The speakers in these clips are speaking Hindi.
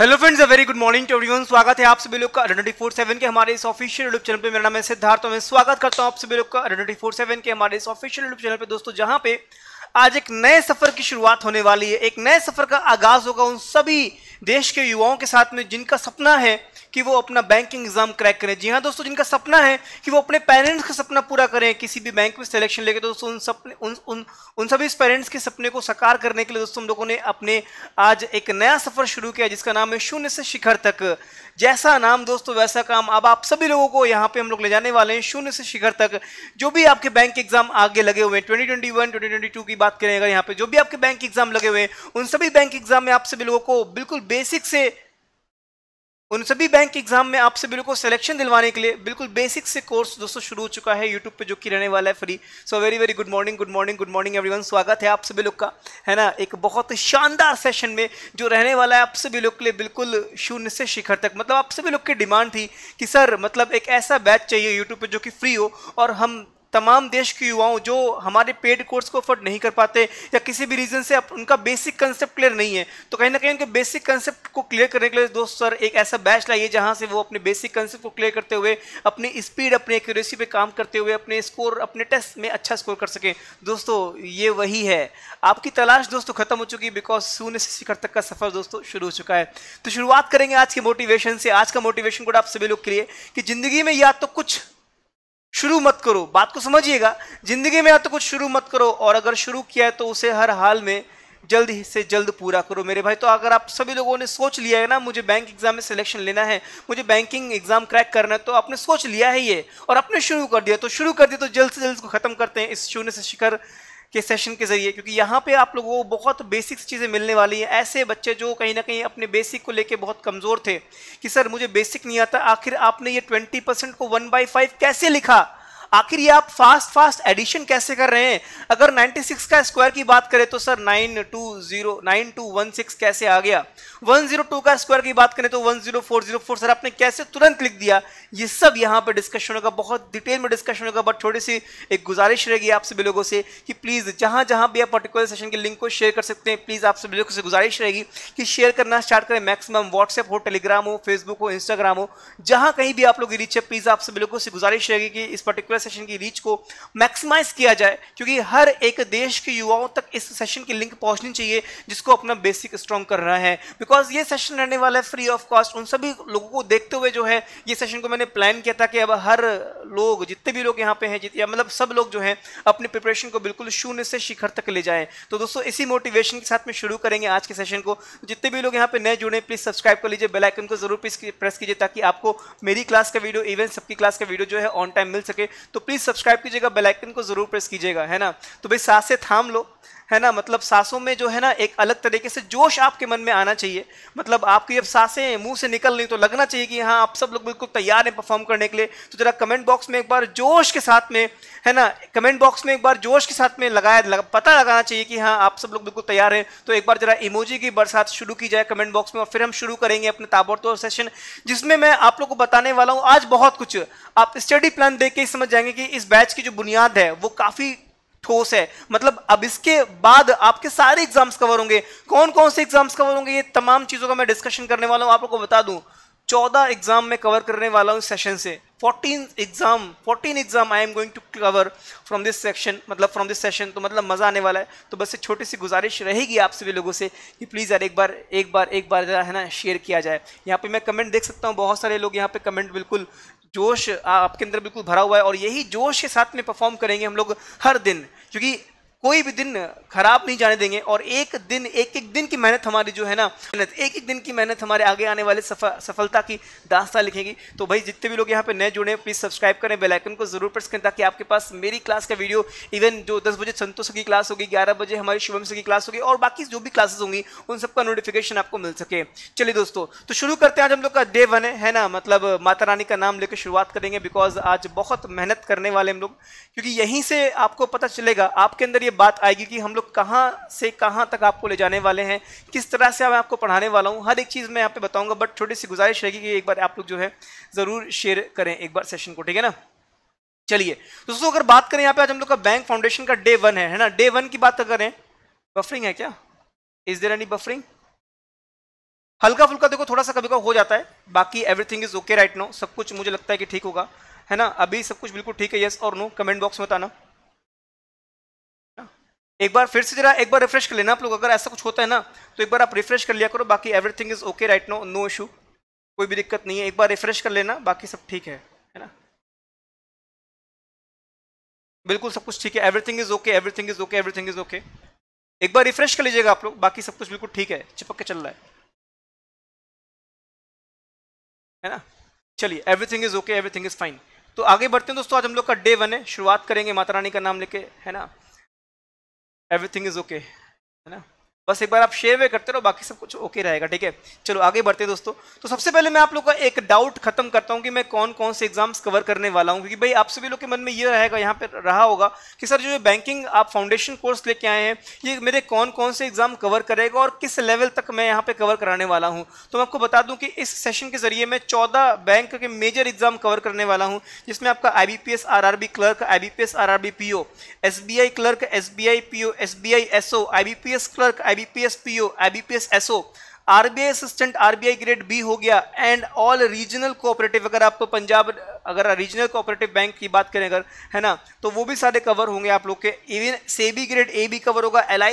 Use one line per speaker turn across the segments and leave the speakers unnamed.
Hello friends a very good morning to everyone स्वागत है आप सभी लोग का ट्वेंटी फोर सेवन के हमारे इस ऑफिशियल यूट्यूब चैनल पे मेरा नाम है सिद्धार्थ तो मैं स्वागत करता हूं आप सभी लोग का ट्वेंटी फोर सेवन के हमारे इस ऑफिशियल यूट्यूब चैनल पे दोस्तों जहां पे आज एक नए सफर की शुरुआत होने वाली है एक नए सफर का आगाज होगा उन सभी देश के युवाओं के साथ में जिनका सपना है कि वो अपना बैंकिंग एग्जाम क्रैक करें जी हाँ दोस्तों जिनका सपना है कि वो अपने पेरेंट्स का सपना पूरा करें किसी भी बैंक में सिलेक्शन लेके तो दोस्तों उन सपने उन उन उन सभी पेरेंट्स के सपने को साकार करने के लिए दोस्तों हम लोगों ने अपने आज एक नया सफर शुरू किया जिसका नाम है शून्य से शिखर तक जैसा नाम दोस्तों वैसा काम अब आप सभी लोगों को यहाँ पे हम लोग ले जाने वाले हैं शून्य से शिखर तक जो भी आपके बैंक एग्जाम आगे लगे हुए हैं twenty twenty one twenty twenty two की बात करें अगर यहाँ पे जो भी आपके बैंक एग्जाम लगे हुए हैं उन सभी बैंक एग्जाम में आप सभी लोगों को बिल्कुल बेसिक से उन सभी बैंक एग्जाम में आपसे बिल्कुल सिलेक्शन दिलवाने के लिए बिल्कुल बेसिक से कोर्स दोस्तों शुरू हो चुका है यूट्यूब पे जो कि रहने वाला है free so very very good morning good morning good morning everyone स्वागत है आप सभी लोग का है ना एक बहुत शानदार सेशन में जो रहने वाला है आप सभी लोग के लिए बिल्कुल शून्य से शिखर तक मतलब आप सभी लोग की डिमांड थी कि सर मतलब एक ऐसा बैच चाहिए यूट्यूब पर जो कि फ्री हो और हम तमाम देश के युवाओं जो हमारे पेड कोर्स को अफोर्ड नहीं कर पाते या किसी भी रीज़न से उनका बेसिक कंसेप्ट क्लियर नहीं है तो कहीं ना कहीं उनके बेसिक कंसेप्ट को क्लियर करने के लिए दोस्त सर एक ऐसा बैच लाइए जहाँ से वो अपने बेसिक कंसेप्ट को क्लियर करते हुए अपनी स्पीड अपनी एक्यूरेसी पे काम करते हुए अपने स्कोर अपने टेस्ट में अच्छा स्कोर कर सकें दोस्तों ये वही है आपकी तलाश दोस्तों खत्म हो चुकी है बिकॉज शून्य से शिखर तक का सफर दोस्तों शुरू हो चुका है तो शुरुआत करेंगे आज के मोटिवेशन से आज का मोटिवेशन कोड आप सभी लोग के लिए कि ज़िंदगी में या तो कुछ शुरू मत करो बात को समझिएगा जिंदगी में या तो कुछ शुरू मत करो और अगर शुरू किया है तो उसे हर हाल में जल्द से जल्द पूरा करो मेरे भाई तो अगर आप सभी लोगों ने सोच लिया है ना मुझे बैंक एग्जाम में सिलेक्शन लेना है मुझे बैंकिंग एग्जाम क्रैक करना है तो आपने सोच लिया है ये और आपने शुरू कर दिया तो शुरू कर दिया तो जल्द से जल्द इसको खत्म करते हैं इस शून्य से शिखर के सेशन के ज़रिए क्योंकि यहाँ पे आप लोगों को बहुत बेसिक चीज़ें मिलने वाली हैं ऐसे बच्चे जो कहीं ना कहीं अपने बेसिक को लेके बहुत कमज़ोर थे कि सर मुझे बेसिक नहीं आता आखिर आपने ये ट्वेंटी परसेंट को वन बाई फाइव कैसे लिखा आखिर ये आप फास्ट फास्ट एडिशन कैसे कर रहे हैं अगर 96 का स्क्वायर की बात करें तो सर 920 9216 कैसे आ गया 102 का स्क्वायर की बात करें तो 10404 सर आपने कैसे तुरंत लिख दिया ये सब यहाँ पर डिस्कशन होगा बहुत डिटेल में डिस्कशन होगा बट थोड़ी सी एक गुजारिश रहेगी आप सभी लोगों से कि प्लीज़ जहाँ जहाँ भी आप पर्टिकुलर सेशन के लिंक को शेयर कर सकते हैं प्लीज़ आप सभी लोगों से गुजारिश रहेगी कि शेयर करना स्टार्ट करें मैक्सिमम व्हाट्सएप हो टेलीग्राम हो फेसबुक हो इंस्टाग्राम हो जहाँ कहीं भी आप लोग रीच है प्लीज़ आप सभी लोगों से गुजारिश रहेगी कि इस पर्टिकुलर पर्टिकुलर सेशन की रीच को मैक्सिमाइज किया जाए क्योंकि हर एक देश के युवाओं तक इस सेशन की लिंक पहुंचनी चाहिए जिसको अपना बेसिक स्ट्रॉन्ग कर रहा है बिकॉज ये सेशन रहने वाला है फ्री ऑफ कॉस्ट उन सभी लोगों को देखते हुए जो है ये सेशन को मैंने प्लान किया था कि अब हर लोग जितने भी लोग यहाँ पे हैं जितने मतलब सब लोग जो हैं अपनी प्रिपरेशन को बिल्कुल शून्य से शिखर तक ले जाएं तो दोस्तों इसी मोटिवेशन के साथ में शुरू करेंगे आज के सेशन को जितने भी लोग यहाँ पे नए जुड़े प्लीज सब्सक्राइब कर लीजिए बेलाइकन को जरूर प्रेस कीजिए ताकि आपको मेरी क्लास का वीडियो इवन सबकी क्लास का वीडियो जो है ऑन टाइम मिल सके तो प्लीज़ सब्सक्राइब कीजिएगा आइकन को ज़रूर प्रेस कीजिएगा है ना तो भाई सांसें थाम लो है ना मतलब सांसों में जो है ना एक अलग तरीके से जोश आपके मन में आना चाहिए मतलब आपकी जब सांसें मुंह से निकल रही तो लगना चाहिए कि हाँ आप सब लोग बिल्कुल तैयार हैं परफॉर्म करने के लिए तो जरा कमेंट बॉक्स में एक बार जोश के साथ में है ना कमेंट बॉक्स में एक बार जोश के साथ में लगाया लग, पता लगाना चाहिए कि हाँ आप सब लोग बिल्कुल तैयार हैं तो एक बार जरा इमोजी की बरसात शुरू की जाए कमेंट बॉक्स में और फिर हम शुरू करेंगे अपने ताबड़तोड़ सेशन जिसमें मैं आप लोग को बताने वाला हूँ आज बहुत कुछ आप स्टडी प्लान देख के समझ जाए जाएंगे कि इस बैच की जो बुनियाद है वो काफ़ी ठोस है मतलब अब इसके बाद आपके सारे एग्जाम्स कवर होंगे कौन कौन से एग्जाम्स कवर होंगे ये तमाम चीज़ों का मैं डिस्कशन करने वाला हूँ आप लोग को बता दूँ चौदह एग्जाम में कवर करने वाला हूँ सेशन से fourteen exam fourteen exam I am going to cover from this section मतलब फ्रॉम दिस सेशन तो मतलब मज़ा आने वाला है तो बस एक छोटी सी गुजारिश रहेगी आप सभी लोगों से कि प्लीज़ यार एक बार एक बार एक बार जरा है ना शेयर किया जाए यहाँ पे मैं कमेंट देख सकता हूँ बहुत सारे लोग यहाँ पे कमेंट बिल्कुल जोश आपके अंदर बिल्कुल भरा हुआ है और यही जोश के साथ में परफॉर्म करेंगे हम लोग हर दिन क्योंकि कोई भी दिन खराब नहीं जाने देंगे और एक दिन एक एक दिन की मेहनत हमारी जो है ना मेहनत एक एक दिन की मेहनत हमारे आगे आने वाले सफल, सफलता की दास्ता लिखेगी तो भाई जितने भी लोग यहाँ पे नए जुड़े हैं प्लीज़ सब्सक्राइब करें बेलाइकन को जरूर प्रेस करें ताकि आपके पास मेरी क्लास का वीडियो इवन जो दस बजे संतोष की क्लास होगी ग्यारह बजे हमारी शुभम से की क्लास होगी और बाकी जो भी क्लासेस होंगी उन सबका नोटिफिकेशन आपको मिल सके चलिए दोस्तों तो शुरू करते हैं आज हम लोग का डे वन है, है ना मतलब माता रानी का नाम लेकर शुरुआत करेंगे बिकॉज आज बहुत मेहनत करने वाले हम लोग क्योंकि यहीं से आपको पता चलेगा आपके अंदर ये बात आएगी कि हम लोग कहाँ से कहाँ तक आपको ले जाने वाले हैं किस तरह से मैं आपको पढ़ाने वाला हूँ हर एक चीज़ मैं यहाँ पे बताऊँगा बट छोटी सी गुजारिश रहेगी कि एक बार आप लोग जो है ज़रूर शेयर करें एक बार सेशन को ठीक है ना चलिए दोस्तों अगर बात करें यहाँ पे आज हम लोग का बैंक फाउंडेशन का डे वन है है ना डे वन की बात करें बफरिंग है क्या इज देर एनी बफरिंग हल्का फुल्का देखो थोड़ा सा कभी कभी हो जाता है बाकी everything is okay right no सब कुछ मुझे लगता है कि ठीक होगा है ना अभी सब कुछ बिल्कुल ठीक है यस और नो कमेंट बॉक्स में बताना एक बार फिर से जरा एक बार रिफ्रेश कर लेना आप लोग अगर ऐसा कुछ होता है ना तो एक बार आप रिफ्रेश कर लिया करो बाकी everything is okay right no no issue कोई भी दिक्कत नहीं है एक बार रिफ्रेश कर लेना बाकी सब ठीक है है ना बिल्कुल सब कुछ ठीक है everything is okay everything is okay everything is okay एक बार रिफ्रेश कर लीजिएगा आप लोग बाकी सब कुछ बिल्कुल ठीक है चिपक के चल रहा है है ना चलिए everything is okay everything is fine तो आगे बढ़ते हैं दोस्तों आज हम लोग का डे वन है शुरुआत करेंगे माता रानी का नाम लेके है ना everything is okay you know. बस एक बार आप शेयर वे करते रहो बाकी सब कुछ ओके रहेगा ठीक है चलो आगे बढ़ते हैं दोस्तों तो सबसे पहले मैं आप लोग का एक डाउट खत्म करता हूँ कि मैं कौन कौन से एग्जाम्स कवर करने वाला हूँ क्योंकि भाई आप सभी लोग के मन में ये रहेगा यहाँ पर रहा होगा कि सर जो बैंकिंग आप फाउंडेशन कोर्स लेके आए हैं ये मेरे कौन कौन से एग्जाम कवर करेगा और किस लेवल तक मैं यहाँ पर कवर कराने वाला हूँ तो मैं आपको बता दूँ कि इस सेशन के जरिए मैं चौदह बैंक के मेजर एग्जाम कवर करने वाला हूँ जिसमें आपका I B P S R R B clerk I B P S R R B P O S B I clerk S B I P O S B I S O I B P S clerk I IBPS PO IBPS SO RBI assistant RBI grade B हो गया एंड ऑल रीजनल कोऑपरेटिव अगर आप पंजाब अगर रीजनल कोऑपरेटिव बैंक की बात करें अगर है ना तो वो भी सारे कवर होंगे आप लोग के इवन से बी ग्रेड ए भी कवर होगा एल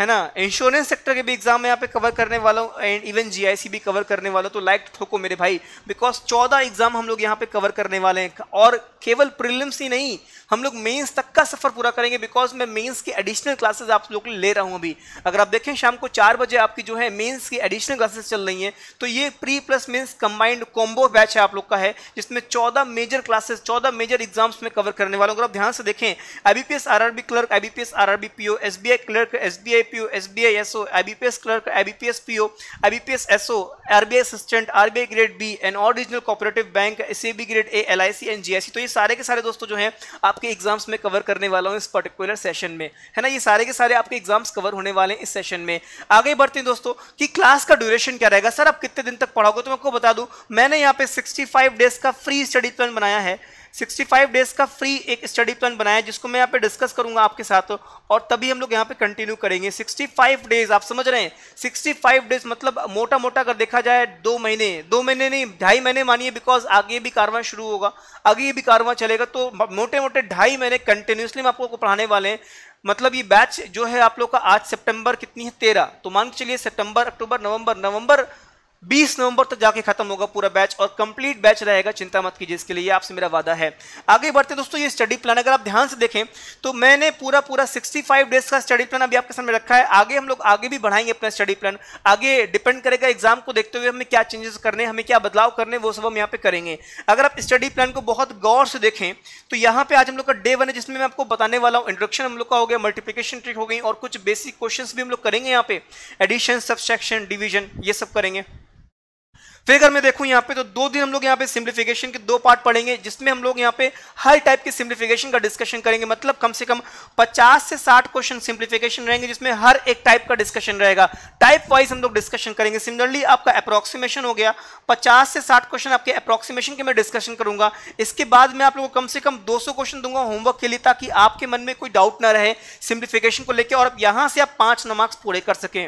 है ना इंश्योरेंस सेक्टर के भी एग्जाम में यहाँ पे कवर करने वाला हूँ एंड इवन जीआईसी भी कवर करने वाला तो लाइक ठोको मेरे भाई बिकॉज चौदह एग्जाम हम लोग यहाँ पे कवर करने वाले हैं और केवल प्रिलिम्स ही नहीं हम लोग मेंस तक का सफर पूरा करेंगे बिकॉज मैं मेंस की एडिशनल क्लासेस आप लोग ले रहा हूं अभी अगर आप देखें शाम को चार बजे आपकी जो है मेंस की एडिशनल क्लासेस चल रही हैं तो ये pre plus mains combined combo batch है आप लोग का है जिसमें चौदह मेजर क्लासेस चौदह मेजर एग्जाम्स में कवर करने वाला अगर आप ध्यान से देखें IBPS RB clerk IBPS RRB PO I clerk S B I PO S O IBPS clerk IBPS PO S SO RBI assistant I grade B and all regional cooperative bank ACB grade A L I C and GIC तो ये सारे के सारे दोस्तों जो है आप आपके एग्जाम्स में कवर करने वाला हूँ इस पर्टिकुलर सेशन में है ना ये सारे के सारे आपके एग्जाम्स कवर होने वाले हैं इस सेशन में आगे बढ़ते हैं दोस्तों कि क्लास का ड्यूरेशन क्या रहेगा सर आप कितने दिन तक पढ़ाओगे तो मैं आपको बता दूँ मैंने यहाँ पे सिक्सटी डेज का फ्री स्टडी प्लान बनाया है 65 डेज का फ्री एक स्टडी प्लान बनाया जिसको मैं यहाँ पे डिस्कस करूंगा आपके साथ और तभी हम लोग यहाँ पे कंटिन्यू करेंगे 65 डेज आप समझ रहे हैं 65 डेज मतलब मोटा मोटा अगर देखा जाए दो महीने दो महीने नहीं ढाई महीने मानिए बिकॉज आगे भी कारवा शुरू होगा आगे भी कारवा चलेगा तो मोटे मोटे ढाई महीने कंटिन्यूसली हम आपको पढ़ाने वाले हैं मतलब ये बैच जो है आप लोग का आज सितंबर कितनी है तेरह तो मान के चलिए सितंबर अक्टूबर नवंबर नवंबर बीस नवंबर तक जाके खत्म होगा पूरा बैच और कंप्लीट बैच रहेगा चिंता मत कीजिए इसके लिए आपसे मेरा वादा है आगे बढ़ते दोस्तों ये स्टडी प्लान अगर आप ध्यान से देखें तो मैंने पूरा पूरा 65 डेज का स्टडी प्लान अभी आपके सामने रखा है आगे हम लोग आगे भी बढ़ाएंगे अपना स्टडी प्लान आगे डिपेंड करेगा एग्जाम को देखते हुए हमें क्या चेंजेस करने हमें क्या बदलाव करने वो सब हम यहाँ पे करेंगे अगर आप स्टडी प्लान को बहुत गौर से देखें तो यहाँ पे आज हम लोग का डे वन है जिसमें मैं आपको बताने वाला हूँ इंट्रोडक्शन हम लोग का हो गया मल्टीप्लीकेशन ट्रिक हो गई और कुछ बेसिक क्वेश्चन भी हम लोग करेंगे यहाँ पे एडिशन सबसेक्शन डिविजन ये सब करेंगे फिर अगर मैं देखूं यहाँ पे तो दो दिन हम लोग यहाँ पे सिंप्लीफिकेशन के दो पार्ट पढ़ेंगे जिसमें हम लोग यहाँ पे हर टाइप के सिंप्लीफिकेशन का डिस्कशन करेंगे मतलब कम से कम 50 से 60 क्वेश्चन सिंप्लीफिकेशन रहेंगे जिसमें हर एक टाइप का डिस्कशन रहेगा टाइप वाइज हम लोग डिस्कशन करेंगे सिमिलरली आपका अप्रोक्सीमेशन हो गया पचास से साठ क्वेश्चन आपके अप्रोक्सीमेशन के मैं डिस्कशन करूंगा इसके बाद मैं आप लोगों को कम से कम दो क्वेश्चन दूंगा होमवर्क के लिए ताकि आपके मन में कोई डाउट ना रहे सिंप्लीफिकेशन को लेकर और यहाँ से आप पांच नमार्क्स पूरे कर सकें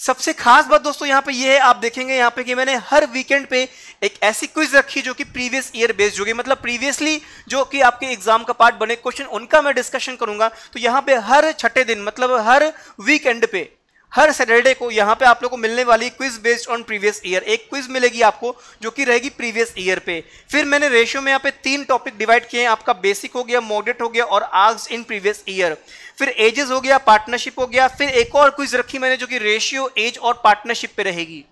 सबसे खास बात दोस्तों यहाँ पे ये है आप देखेंगे यहाँ पे कि मैंने हर वीकेंड पे एक ऐसी क्विज रखी जो कि प्रीवियस ईयर बेस्ड होगी मतलब प्रीवियसली जो कि आपके एग्जाम का पार्ट बने क्वेश्चन उनका मैं डिस्कशन करूंगा तो यहाँ पे हर छठे दिन मतलब हर वीकेंड पे हर सैटरडे को यहाँ पे आप लोगों को मिलने वाली quiz based on previous year एक क्विज मिलेगी आपको जो कि रहेगी प्रीवियस ईयर पे फिर मैंने रेशियो में यहाँ पे तीन टॉपिक डिवाइड किए हैं आपका बेसिक हो गया मॉडरेट हो गया और आर्स इन प्रीवियस ईयर फिर एजेस हो गया पार्टनरशिप हो गया फिर एक और क्विज रखी मैंने जो कि रेशियो एज और पार्टनरशिप पे रहेगी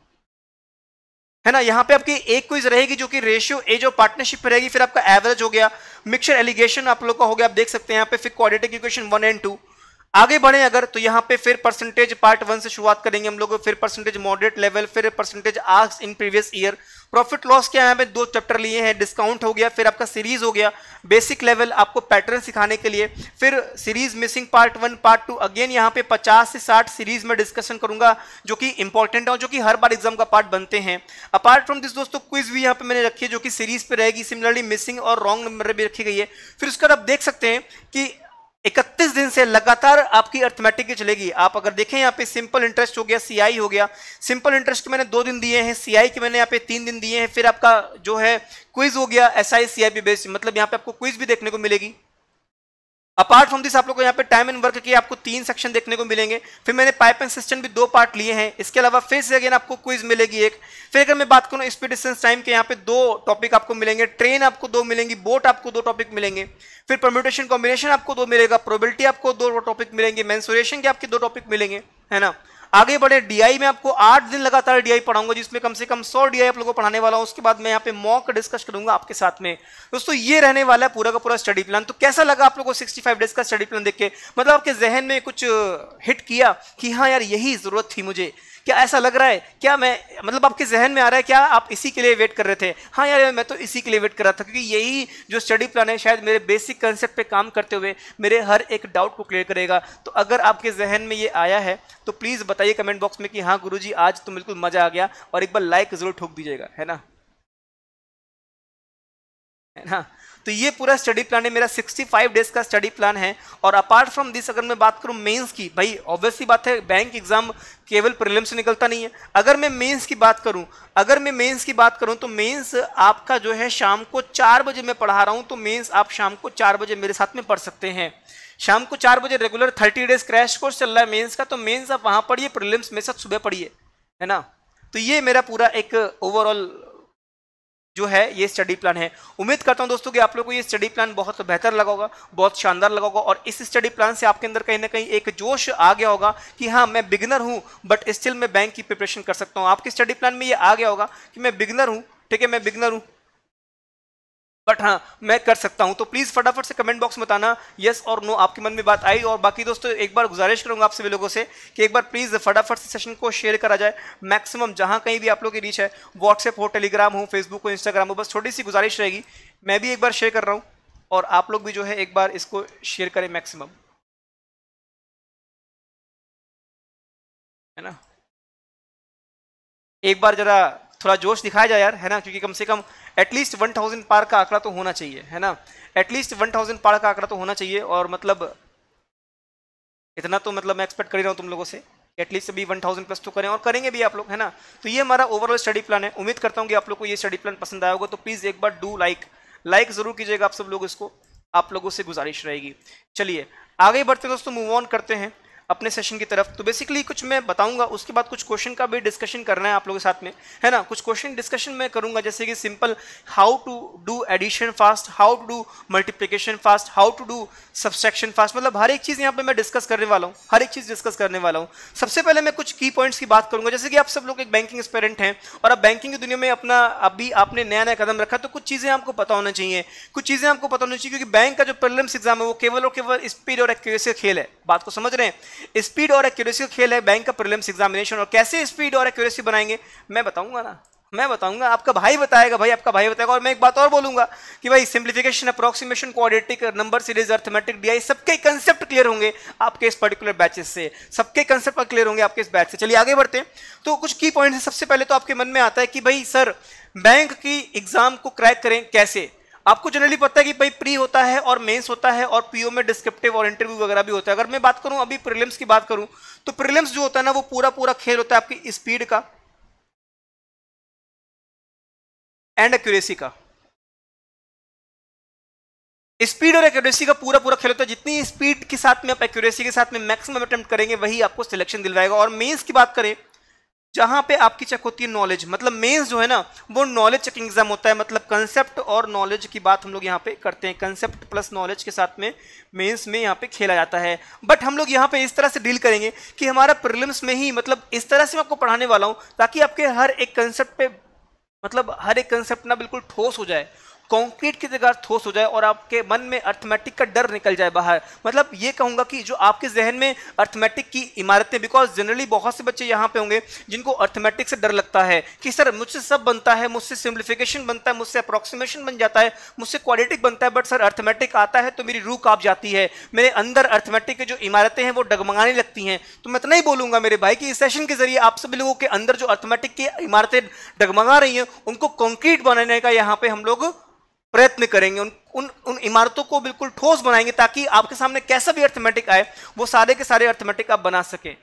है ना यहां पे आपकी एक क्विज रहेगी जो कि रेशियो एज और पार्टनरशिप पे रहेगी फिर आपका एवरेज हो गया मिक्सर एलिगेशन आप लोग का हो गया आप देख सकते हैं यहाँ पे फिर quadratic question one and two आगे बढ़े अगर तो यहाँ पे फिर परसेंटेज पार्ट वन से शुरुआत करेंगे हम लोग फिर परसेंटेज मॉडरेट लेवल फिर percentage as in previous year profit loss क्या है दो चैप्टर लिए हैं डिस्काउंट हो गया फिर आपका सीरीज हो गया बेसिक लेवल आपको पैटर्न सिखाने के लिए फिर series missing part one part two again यहाँ पे 50 से 60 सीरीज में डिस्कशन करूंगा जो कि इंपॉर्टेंट है जो कि हर बार एग्जाम का पार्ट बनते हैं अपार्ट फ्रॉम दिस दोस्तों क्विज भी यहाँ पे मैंने रखी है जो कि सीरीज पे रहेगी सिमिलरली मिसिंग और रॉन्ग नंबर भी रखी गई है फिर उसके बाद आप देख सकते हैं कि इकतीस दिन से लगातार आपकी अर्थमेटिक चलेगी आप अगर देखें यहाँ पे सिंपल इंटरेस्ट हो गया सीआई हो गया सिंपल इंटरेस्ट मैंने दो दिन दिए हैं सीआई के मैंने यहाँ पे तीन दिन दिए हैं फिर आपका जो है क्विज हो गया S I C I based मतलब यहाँ पे आपको क्विज भी देखने को मिलेगी अपार्ट फ्रॉम दिस आप लोग को यहाँ पे टाइम एंड वर्क के आपको तीन सेक्शन देखने को मिलेंगे फिर मैंने पाइप एंड सिस्टम भी दो पार्ट लिए हैं इसके अलावा फिर से अगेन आपको क्विज मिलेगी एक फिर अगर मैं बात करूँ स्पीड डिस्टेंस टाइम के यहाँ पे दो टॉपिक आपको मिलेंगे ट्रेन आपको दो मिलेंगी बोट आपको दो टॉपिक मिलेंगे फिर प्रम्यूटेशन कॉम्बिनेशन आपको दो मिलेगा प्रोबिलिटी आपको दो टॉपिक मिलेंगे मैंसुरेशन के आपके दो टॉपिक मिलेंगे है ना आगे बढ़े डीआई में आपको आठ दिन लगातार डीआई पढ़ाऊंगा जिसमें कम से कम सौ डीआई आप लोगों को पढ़ाने वाला हूं उसके बाद मैं यहाँ पे मॉक डिस्कस करूंगा आपके साथ में दोस्तों ये रहने वाला है पूरा का पूरा स्टडी प्लान तो कैसा लगा आप लोगों को सिक्सटी फाइव डेज का स्टडी प्लान देख के मतलब आपके जहन में कुछ हिट किया कि हाँ यार यही जरूरत थी मुझे क्या ऐसा लग रहा है क्या मैं मतलब आपके जहन में आ रहा है क्या आप इसी के लिए वेट कर रहे थे हाँ यार मैं तो इसी के लिए वेट कर रहा था क्योंकि यही जो स्टडी प्लान है शायद मेरे बेसिक कंसेप्ट पे काम करते हुए मेरे हर एक डाउट को क्लियर करेगा तो अगर आपके जहन में ये आया है तो प्लीज़ बताइए कमेंट बॉक्स में कि हाँ गुरु जी आज तो बिल्कुल मज़ा आ गया और एक बार लाइक ज़रूर ठोक दीजिएगा है ना है ना तो ये पूरा स्टडी प्लान है मेरा 65 डेज का स्टडी प्लान है और अपार्ट फ्रॉम दिस अगर मैं बात करूँ मेंस की भाई ऑब्वियसली बात है बैंक एग्जाम केवल प्रीलिम्स से निकलता नहीं है अगर मैं मेंस की बात करूं अगर मैं मेंस की बात करूं तो मेंस आपका जो है शाम को चार बजे मैं पढ़ा रहा हूँ तो मेन्स आप शाम को चार बजे मेरे साथ में पढ़ सकते हैं शाम को चार बजे regular thirty days crash course चल रहा है मेन्स का तो मेन्स आप वहाँ पढ़िए प्रिलिम्स मेरे साथ सुबह पढ़िए है ना तो ये मेरा पूरा एक ओवरऑल जो है ये स्टडी प्लान है उम्मीद करता हूँ दोस्तों कि आप लोग को ये स्टडी प्लान बहुत बेहतर लगा होगा बहुत शानदार लगा होगा और इस स्टडी प्लान से आपके अंदर कहीं ना कहीं एक जोश आ गया होगा कि हाँ मैं बिगनर हूँ बट स्टिल मैं बैंक की प्रिपरेशन कर सकता हूँ आपके स्टडी प्लान में ये आ गया होगा कि मैं बिगनर हूँ ठीक है मैं बिगनर हूँ बट हाँ मैं कर सकता हूँ तो प्लीज़ फटाफट से कमेंट बॉक्स में बताना येस और नो आपके मन में बात आई और बाकी दोस्तों एक बार गुजारिश करूँगा आप सभी लोगों से कि एक बार प्लीज़ फटाफट से सेशन को शेयर करा जाए मैक्सिमम जहाँ कहीं भी आप लोग की रीच है व्हाट्सएप हो टेलीग्राम हो फेसबुक हो इंस्टाग्राम हो बस छोटी सी गुजारिश रहेगी मैं भी एक बार शेयर कर रहा हूँ और आप लोग भी जो है एक बार इसको शेयर करें मैक्सिमम है ना एक बार ज़रा थोड़ा जोश दिखाया जाए यार है ना क्योंकि कम से कम एटलीस्ट वन थाउजेंड पार का आंकड़ा तो होना चाहिए है ना एटलीस्ट वन थाउजेंड पार का आंकड़ा तो होना चाहिए और मतलब इतना तो मतलब मैं एक्सपेक्ट कर रहा हूँ तुम लोगों से एटलीस्ट अभी वन थाउजेंड प्लस तो करें और करेंगे भी आप लोग है ना तो ये हमारा ओवरऑल स्टडी प्लान है उम्मीद करता हूँ कि आप लोग को ये स्टडी प्लान पसंद आया होगा तो प्लीज़ एक बार डू लाइक लाइक ज़रूर कीजिएगा आप सब लोग इसको आप लोगों से गुजारिश रहेगी चलिए आगे बढ़ते हैं दोस्तों मूव ऑन करते हैं अपने सेशन की तरफ तो बेसिकली कुछ मैं बताऊंगा उसके बाद कुछ क्वेश्चन का भी डिस्कशन करना है आप लोगों के साथ में है ना कुछ क्वेश्चन डिस्कशन मैं करूंगा जैसे कि simple how to do addition fast how to do multiplication fast how to do subtraction fast मतलब हर एक चीज़ यहाँ पर मैं डिस्कस करने वाला हूँ हर एक चीज़ डिस्कस करने वाला हूँ सबसे पहले मैं कुछ की पॉइंट्स की बात करूंगा जैसे कि आप सब लोग एक बैंकिंग एक्सपेरेंट हैं और आप बैंकिंग की दुनिया में अपना अभी आपने नया नया कदम रखा तो कुछ चीज़ें आपको पता होना चाहिए कुछ चीज़ें आपको पता होनी चाहिए क्योंकि बैंक का जो प्रॉब्लम एग्जाम है वो केवल और केवल स्पीड और एक्यूरेसी खेल है बात को समझ रहे हैं स्पीड और एक्यूरेसी का खेल है बैंक का प्रिलिम्स एग्जामिनेशन और कैसे स्पीड और एक्यूरेसी बनाएंगे मैं बताऊंगा ना मैं बताऊंगा आपका भाई बताएगा भाई आपका भाई बताएगा और मैं एक बात और बोलूंगा कि भाई simplification approximation quadratic number series arithmetic D सबके कंसेप्ट क्लियर होंगे आपके इस पर्टिकुलर बैचेस से सबके कंसेप्ट क्लियर होंगे आपके इस बैच से चलिए आगे बढ़ते हैं तो कुछ की पॉइंट है सबसे पहले तो आपके मन में आता है कि भाई सर बैंक की एग्जाम को क्रैक करें कैसे आपको जनरली पता है कि भाई प्री होता है और मेंस होता है और पीओ में डिस्क्रिप्टिव और इंटरव्यू वगैरह भी होता है अगर मैं बात करूं अभी प्रीलिम्स की बात करूं तो प्रीलिम्स जो होता है ना वो पूरा पूरा खेल होता है आपकी स्पीड का एंड एक्यूरेसी का स्पीड और एक्यूरेसी का पूरा पूरा खेल होता है जितनी स्पीड के साथ में आप एक्यूरेसी के साथ में मैक्सिमम अटेम्प्ट करेंगे वही आपको सिलेक्शन दिलवाएगा और मेन्स की बात करें जहां पे आपकी चेक होती है नॉलेज मतलब मेंस जो है ना वो नॉलेज चेकिंग एग्जाम होता है मतलब कंसेप्ट और नॉलेज की बात हम लोग यहाँ पे करते हैं कंसेप्ट प्लस नॉलेज के साथ में मेंस में यहाँ पे खेला जाता है बट हम लोग यहाँ पे इस तरह से डील करेंगे कि हमारा प्रिलिम्स में ही मतलब इस तरह से मैं आपको पढ़ाने वाला हूँ ताकि आपके हर एक कंसेप्ट पे मतलब हर एक कंसेप्ट ना बिल्कुल ठोस हो जाए कंक्रीट की जगह ठोस हो जाए और आपके मन में अर्थमेटिक का डर निकल जाए बाहर मतलब ये कहूँगा कि जो आपके जहन में अर्थमेटिक की इमारतें बिकॉज जनरली बहुत से बच्चे यहाँ पे होंगे जिनको अर्थमेटिक से डर लगता है कि सर मुझसे सब बनता है मुझसे सिम्प्लीफिकेशन बनता है मुझसे अप्रॉक्सीमेशन बन जाता है मुझसे क्वालिटिक बनता है बट सर अर्थमेटिक आता है तो मेरी रूह काप जाती है मेरे अंदर अर्थमेटिक की जो इमारतें हैं वो डगमगाने लगती हैं तो मैं इतना ही बोलूँगा मेरे भाई कि इस सेशन के जरिए आप सभी लोगों के अंदर जो अर्थमेटिक की इमारतें डगमगा रही हैं उनको कॉन्क्रीट बनाने का यहाँ पे हम लोग प्रयत्न करेंगे उन उन उन इमारतों को बिल्कुल ठोस बनाएंगे ताकि आपके सामने कैसा भी अर्थमेटिक आए वो सारे के सारे अर्थमेटिक आप बना सकें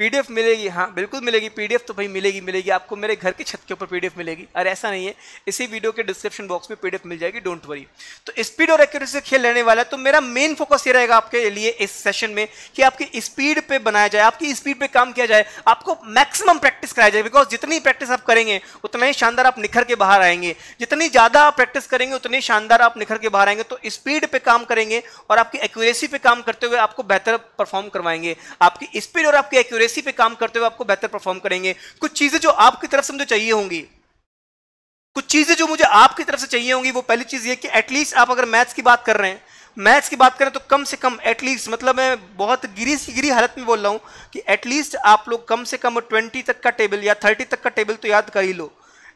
पीडीएफ मिलेगी हाँ बिल्कुल मिलेगी पीडीएफ तो भाई मिलेगी मिलेगी आपको मेरे घर के छत के ऊपर पीडीएफ मिलेगी और ऐसा नहीं है इसी वीडियो के डिस्क्रिप्शन बॉक्स में पीडीएफ मिल जाएगी डोंट वरी तो स्पीड और एक्यूरेसी से खेल रहने वाला है तो मेरा मेन फोकस ये रहेगा आपके लिए इस सेशन में कि आपकी स्पीड पर बनाया जाए आपकी स्पीड पर काम किया जाए आपको मैक्सिमम प्रैक्टिस कराया जाए बिकॉज जितनी प्रैक्टिस आप करेंगे उतना ही शानदार आप निखर के बाहर आएंगे जितनी ज़्यादा आप प्रैक्टिस करेंगे उतनी शानदार आप निखर के बाहर आएंगे तो स्पीड पर काम करेंगे और आपकी एक्यूरेसी पर काम करते हुए आपको बेहतर परफॉर्म करवाएंगे आपकी स्पीड और आपकी एक्यूरेसी एडवोकेसी पे काम करते हुए आपको बेहतर परफॉर्म करेंगे कुछ चीजें जो आपकी तरफ से मुझे चाहिए होंगी कुछ चीजें जो मुझे आपकी तरफ से चाहिए होंगी वो पहली चीज ये कि एटलीस्ट आप अगर मैथ्स की बात कर रहे हैं मैथ्स की बात करें तो कम से कम एटलीस्ट मतलब मैं बहुत गिरी सी गिरी हालत में बोल रहा हूँ कि एटलीस्ट आप लोग कम से कम ट्वेंटी तक का टेबल या थर्टी तक का टेबल तो याद कर ही लो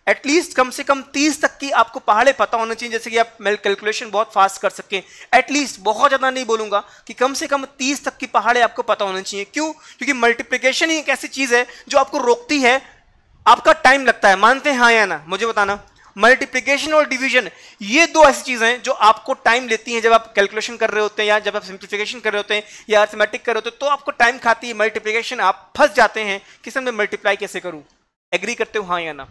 एटलीस्ट कम से कम तीस तक की आपको पहाड़े पता होना चाहिए जैसे कि आप कैलकुलेशन बहुत फास्ट कर सकें एटलीस्ट बहुत ज़्यादा नहीं बोलूंगा कि कम से कम तीस तक की पहाड़े आपको पता होना चाहिए क्यों क्योंकि मल्टीप्लीकेशन ही एक ऐसी चीज़ है जो आपको रोकती है आपका टाइम लगता है मानते हैं हाँ या ना मुझे बताना मल्टीप्लीकेशन और डिवीजन ये दो ऐसी चीज़ें हैं जो आपको टाइम लेती हैं जब आप कैलकुलेशन कर रहे होते हैं या जब आप सिंप्लीफिकेशन कर रहे होते हैं या अर्थमेटिक कर रहे होते हैं तो आपको टाइम खाती है मल्टीप्लीकेशन आप फंस जाते हैं कि सर मैं मल्टीप्लाई कैसे करूँ एग्री करते हो हाँ या ना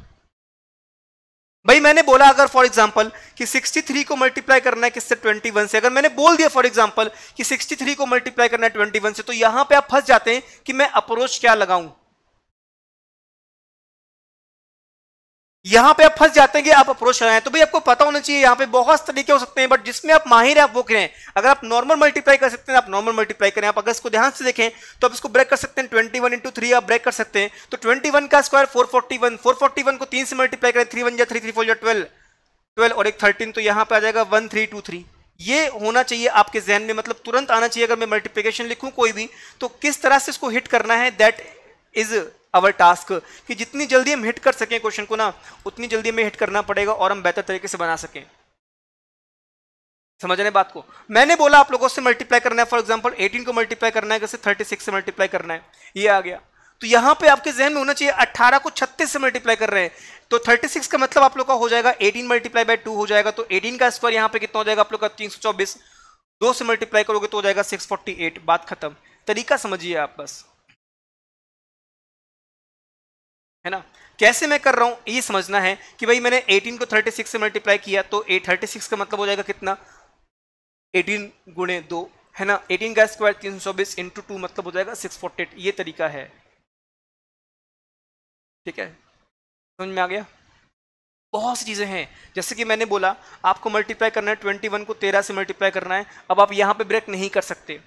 भाई मैंने बोला अगर फॉर एग्जाम्पल कि 63 को मल्टीप्लाई करना है किससे 21 से अगर मैंने बोल दिया फॉर एग्जाम्पल कि 63 को मल्टीप्लाई करना है 21 से तो यहां पे आप फंस जाते हैं कि मैं अप्रोच क्या लगाऊं यहां पे आप फंस जाते हैं कि आप अप्रोच कर रहे हैं तो भाई आपको पता होना चाहिए यहाँ पे बहुत तरीके हो सकते हैं बट जिसमें आप माहिर हैं आप वो करें अगर आप नॉर्मल मल्टीप्लाई कर सकते हैं आप नॉर्मल मल्टीप्लाई करें आप अगर इसको ध्यान से देखें तो आप इसको ब्रेक कर सकते हैं ट्वेंटी वन इंटू थ्री आप ब्रेक कर सकते हैं तो ट्वेंटी वन का square four forty one forty one को तीन से मल्टीप्लाई करें थ्री वन या थ्री थ्री फोर या ट्वेल्व ट्वेल्व और एक थर्टीन तो यहाँ पे आ जाएगा वन थ्री टू थ्री ये होना चाहिए आपके जहन में मतलब तुरंत आना चाहिए अगर मैं मल्टीप्लीकेशन लिखूँ कोई भी तो किस तरह से इसको हिट करना है दैट इज अवर टास्क कि जितनी जल्दी हम हिट कर सकें क्वेश्चन को ना उतनी जल्दी हमें हिट करना पड़ेगा और हम बेहतर तरीके से बना सकें समझ रहे बात को मैंने बोला आप लोगों से मल्टीप्लाई करना है फॉर एग्जांपल 18 को मल्टीप्लाई करना है कैसे थर्टी सिक्स से मल्टीप्लाई करना है ये आ गया तो यहाँ पे आपके जहन में होना चाहिए 18 को 36 से मल्टीप्लाई कर रहे हैं तो 36 का मतलब आप लोग का हो जाएगा 18 मल्टीप्लाई बाय 2 हो जाएगा तो 18 का स्क्वायर यहाँ पे कितना हो जाएगा आप लोग का तीन दो से मल्टीप्लाई करोगे तो हो जाएगा सिक्स बात खत्म तरीका समझिए आप बस है ना कैसे मैं कर रहा हूँ ये समझना है कि भाई मैंने 18 को 36 से मल्टीप्लाई किया तो ए थर्टी का मतलब हो जाएगा कितना 18 गुणे दो है ना 18 का स्क्वायर तीन सौ बीस इंटू टू मतलब हो जाएगा 648 ये तरीका है ठीक है समझ में आ गया बहुत सी चीज़ें हैं जैसे कि मैंने बोला आपको मल्टीप्लाई करना है 21 को 13 से मल्टीप्लाई करना है अब आप यहाँ पे ब्रेक नहीं कर सकते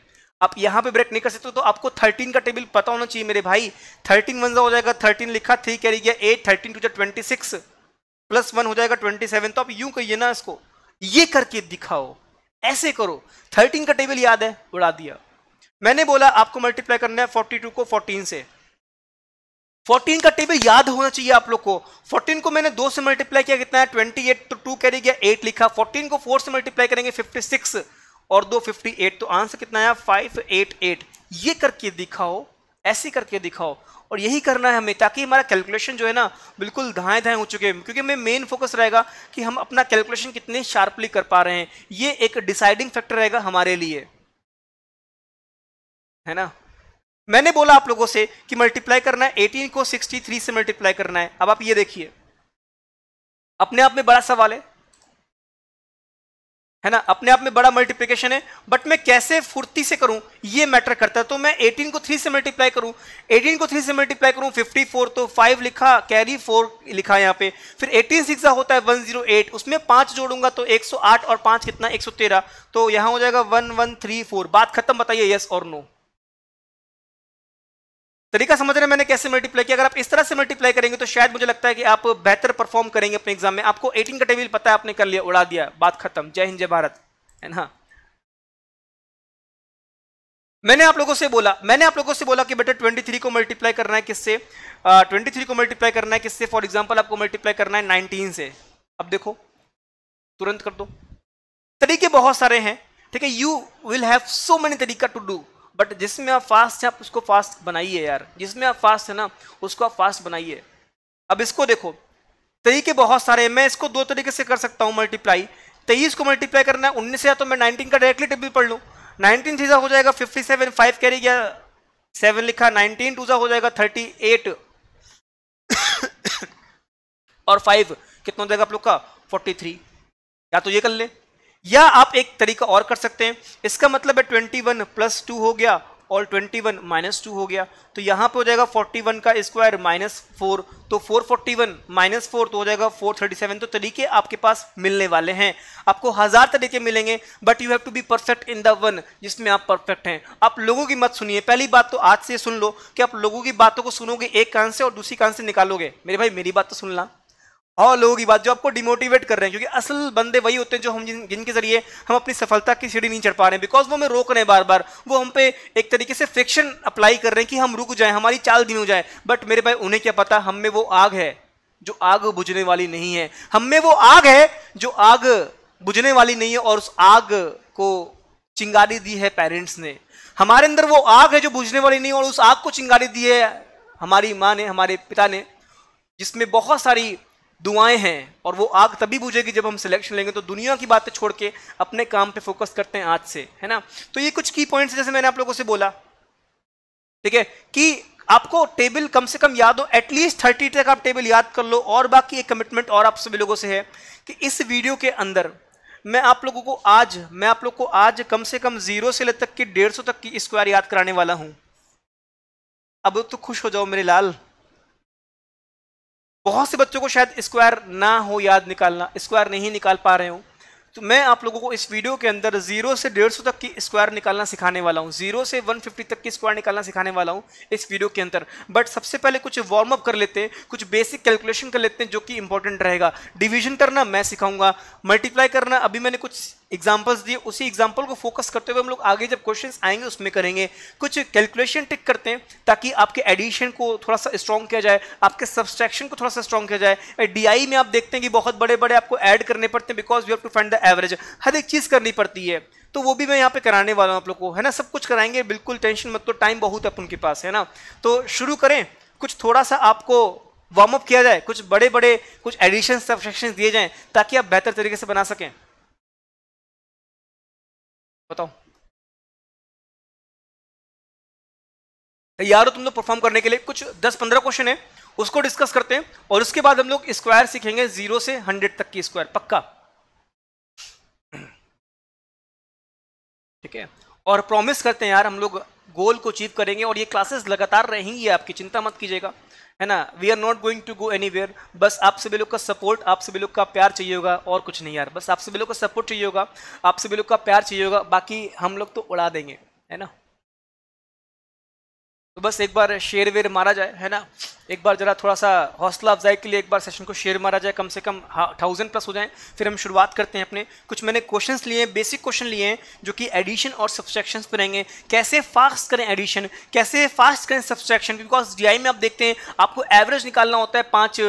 आप यहां पे ब्रेक नहीं कर सकते तो आपको 13 का टेबल पता होना चाहिए मेरे भाई 13 वन हो जाएगा 13 लिखा थ्री रही है एट थर्टीन टू जो ट्वेंटी सिक्स प्लस वन हो जाएगा ट्वेंटी सेवन तो आप यूं कहिए ना इसको ये करके दिखाओ ऐसे करो 13 का टेबल याद है उड़ा दिया मैंने बोला आपको मल्टीप्लाई करना है फोर्टी को फोर्टीन से फोर्टीन का टेबल याद होना चाहिए आप लोग को फोर्टीन को मैंने दो से मल्टीप्लाई किया कितना है ट्वेंटी तो टू रही गया एट लिखा फोर्टीन को फोर से मल्टीप्लाई करेंगे सिक्स और दो फिफ्टी एट तो आंसर कितना आया फाइव एट एट ये करके दिखाओ ऐसे करके दिखाओ और यही करना है हमें ताकि हमारा कैलकुलेशन जो है ना बिल्कुल धाएँ धाएँ हो चुके हैं क्योंकि हमें मेन फोकस रहेगा कि हम अपना कैलकुलेशन कितने शार्पली कर पा रहे हैं ये एक डिसाइडिंग फैक्टर रहेगा हमारे लिए है ना मैंने बोला आप लोगों से कि मल्टीप्लाई करना है 18 को 63 से मल्टीप्लाई करना है अब आप ये देखिए अपने आप में बड़ा सवाल है है ना अपने आप में बड़ा मल्टीप्लीकेशन है बट मैं कैसे फुर्ती से करूं ये मैटर करता है तो मैं 18 को 3 से मल्टीप्लाई करूं 18 को 3 से मल्टीप्लाई करूं 54 तो 5 लिखा कैरी 4 लिखा यहाँ पे फिर 18 सिक्सा होता है 108 उसमें 5 जोड़ूंगा तो 108 और 5 कितना 113 तो यहाँ हो जाएगा 1134 बात खत्म बताइए यस और नो तरीका समझ रहे हैं मैंने कैसे मल्टीप्लाई किया अगर आप इस तरह से मल्टीप्लाई करेंगे तो शायद मुझे लगता है कि आप बेहतर परफॉर्म करेंगे अपने एग्जाम में आपको 18 का टेबल पता है आपने कर लिया उड़ा दिया बात खत्म जय हिंद जय भारत है ना मैंने आप लोगों से बोला मैंने आप लोगों से बोला कि बेटा 23 को मल्टीप्लाई करना है किससे uh, 23 को मल्टीप्लाई करना है किससे फॉर एग्जाम्पल आपको मल्टीप्लाई करना है 19 से अब देखो तुरंत कर दो तरीके बहुत सारे हैं ठीक है you will have so many तरीका टू डू बट जिसमें आप फास्ट हैं आप उसको फास्ट बनाइए यार जिसमें आप फास्ट है ना उसको आप फास्ट बनाइए अब इसको देखो तरीके बहुत सारे हैं मैं इसको दो तरीके से कर सकता हूँ मल्टीप्लाई तेईस को मल्टीप्लाई करना है उन्नीस से या तो मैं नाइनटीन का डायरेक्टली टेबल पढ़ लूँ नाइनटीन सीजा हो जाएगा फिफ्टी सेवन फाइव कैरी गया सेवन लिखा नाइनटीन टूजा हो जाएगा थर्टी एट और फाइव कितना हो जाएगा आप लोग का फोर्टी थ्री या तो ये कर ले या आप एक तरीका और कर सकते हैं इसका मतलब है ट्वेंटी वन प्लस टू हो गया और ट्वेंटी वन माइनस टू हो गया तो यहाँ पे हो जाएगा फोर्टी वन का स्क्वायर माइनस फोर तो four forty one minus four तो हो जाएगा फोर थर्टी सेवन तो तरीके आपके पास मिलने वाले हैं आपको हजार तरीके मिलेंगे but you have to be perfect in the one जिसमें आप परफेक्ट हैं आप लोगों की मत सुनिए पहली बात तो आज से सुन लो कि आप लोगों की बातों को सुनोगे एक कान से और दूसरी कान से निकालोगे मेरे भाई मेरी बात तो सुन ला और लोगों की बात जो आपको डिमोटिवेट कर रहे हैं क्योंकि असल बंदे वही होते हैं जो हम जिन, जिनके जरिए हम अपनी सफलता की सीढ़ी नहीं चढ़ पा रहे हैं बिकॉज वो हमें रोक रहे हैं बार बार वो हम पे एक तरीके से फिक्शन अप्लाई कर रहे हैं कि हम रुक जाएं हमारी चाल धीमी हो जाए बट मेरे भाई उन्हें क्या पता हम में वो आग है जो आग बुझने वाली नहीं है हम में वो आग है जो आग बुझने वाली नहीं है और उस आग को चिंगारी दी है पेरेंट्स ने हमारे अंदर वो आग है जो बुझने वाली नहीं और उस आग को चिंगारी दी है हमारी माँ ने हमारे पिता ने जिसमें बहुत सारी दुआएं हैं और वो आग तभी बुझेगी जब हम सिलेक्शन लेंगे तो दुनिया की बातें छोड़ के अपने काम पे फोकस करते हैं आज से है ना तो ये कुछ की पॉइंट्स जैसे मैंने आप लोगों से बोला ठीक है कि आपको टेबल कम से कम याद हो एटलीस्ट थर्टी तक आप टेबल याद कर लो और बाकी एक कमिटमेंट और आप सभी लोगों से है कि इस वीडियो के अंदर मैं आप लोगों को आज मैं आप लोग को आज कम से कम जीरो से ले तक की डेढ़ सौ तक की स्क्वायर याद कराने वाला हूं अब तो खुश हो जाओ मेरे लाल बहुत से बच्चों को शायद स्क्वायर ना हो याद निकालना स्क्वायर नहीं निकाल पा रहे हो तो मैं आप लोगों को इस वीडियो के अंदर जीरो से डेढ़ सौ तक की स्क्वायर निकालना सिखाने वाला हूँ जीरो से वन फिफ्टी तक की स्क्वायर निकालना सिखाने वाला हूँ इस वीडियो के अंदर बट सबसे पहले कुछ वार्म अप कर लेते हैं कुछ बेसिक कैलकुलेशन कर लेते हैं जो कि इंपॉर्टेंट रहेगा डिवीजन करना मैं सिखाऊंगा मल्टीप्लाई करना अभी मैंने कुछ एग्जाम्पल्स दिए उसी एग्जाम्पल को फोकस करते हुए हम लोग आगे जब क्वेश्चन आएंगे उसमें करेंगे कुछ कैलकुलेशन टिक करते हैं ताकि आपके एडिशन को थोड़ा सा स्ट्रॉन्ग किया जाए आपके सब्सट्रैक्शन को थोड़ा सा स्ट्रॉन्ग किया जाए डीआई में आप देखते हैं कि बहुत बड़े बड़े आपको ऐड करने पड़ते हैं because we have to find the average हर एक चीज़ करनी पड़ती है तो वो भी मैं यहाँ पे कराने वाला हूँ आप लोग को है ना सब कुछ कराएंगे बिल्कुल टेंशन मत तो टाइम बहुत है उनके पास है ना तो शुरू करें कुछ थोड़ा सा आपको वार्म अप किया जाए कुछ बड़े बड़े कुछ एडिशन सब्सट्रैक्शन दिए जाएँ ताकि आप बेहतर तरीके से बना सकें बताओ हो तुम लोग परफॉर्म करने के लिए कुछ 10-15 क्वेश्चन है उसको डिस्कस करते हैं और उसके बाद हम लोग स्क्वायर सीखेंगे जीरो से हंड्रेड तक की स्क्वायर पक्का ठीक है और प्रॉमिस करते हैं यार हम लोग गोल को अचीव करेंगे और ये क्लासेस लगातार रहेंगी आपकी चिंता मत कीजिएगा है ना we are not going to go any बस आप सभी लोग का सपोर्ट आप सभी लोग का प्यार चाहिए होगा और कुछ नहीं यार बस आप सभी लोग का सपोर्ट चाहिए होगा आप सभी लोग का प्यार चाहिए होगा बाकी हम लोग तो उड़ा देंगे है ना तो बस एक बार शेर वेर मारा जाए है ना एक बार जरा थोड़ा सा हौसला अफजाई के लिए एक बार सेशन को शेयर मारा जाए कम से कम थाउजेंड हाँ, प्लस हो जाए फिर हम शुरुआत करते हैं अपने कुछ मैंने क्वेश्चंस लिए हैं बेसिक क्वेश्चन लिए हैं जो कि एडिशन और सब्सट्रैक्शन पर रहेंगे कैसे फास्ट करें एडिशन कैसे फास्ट करें सब्सट्रैक्शन बिकॉज डी में आप देखते हैं आपको एवरेज निकालना होता है पाँच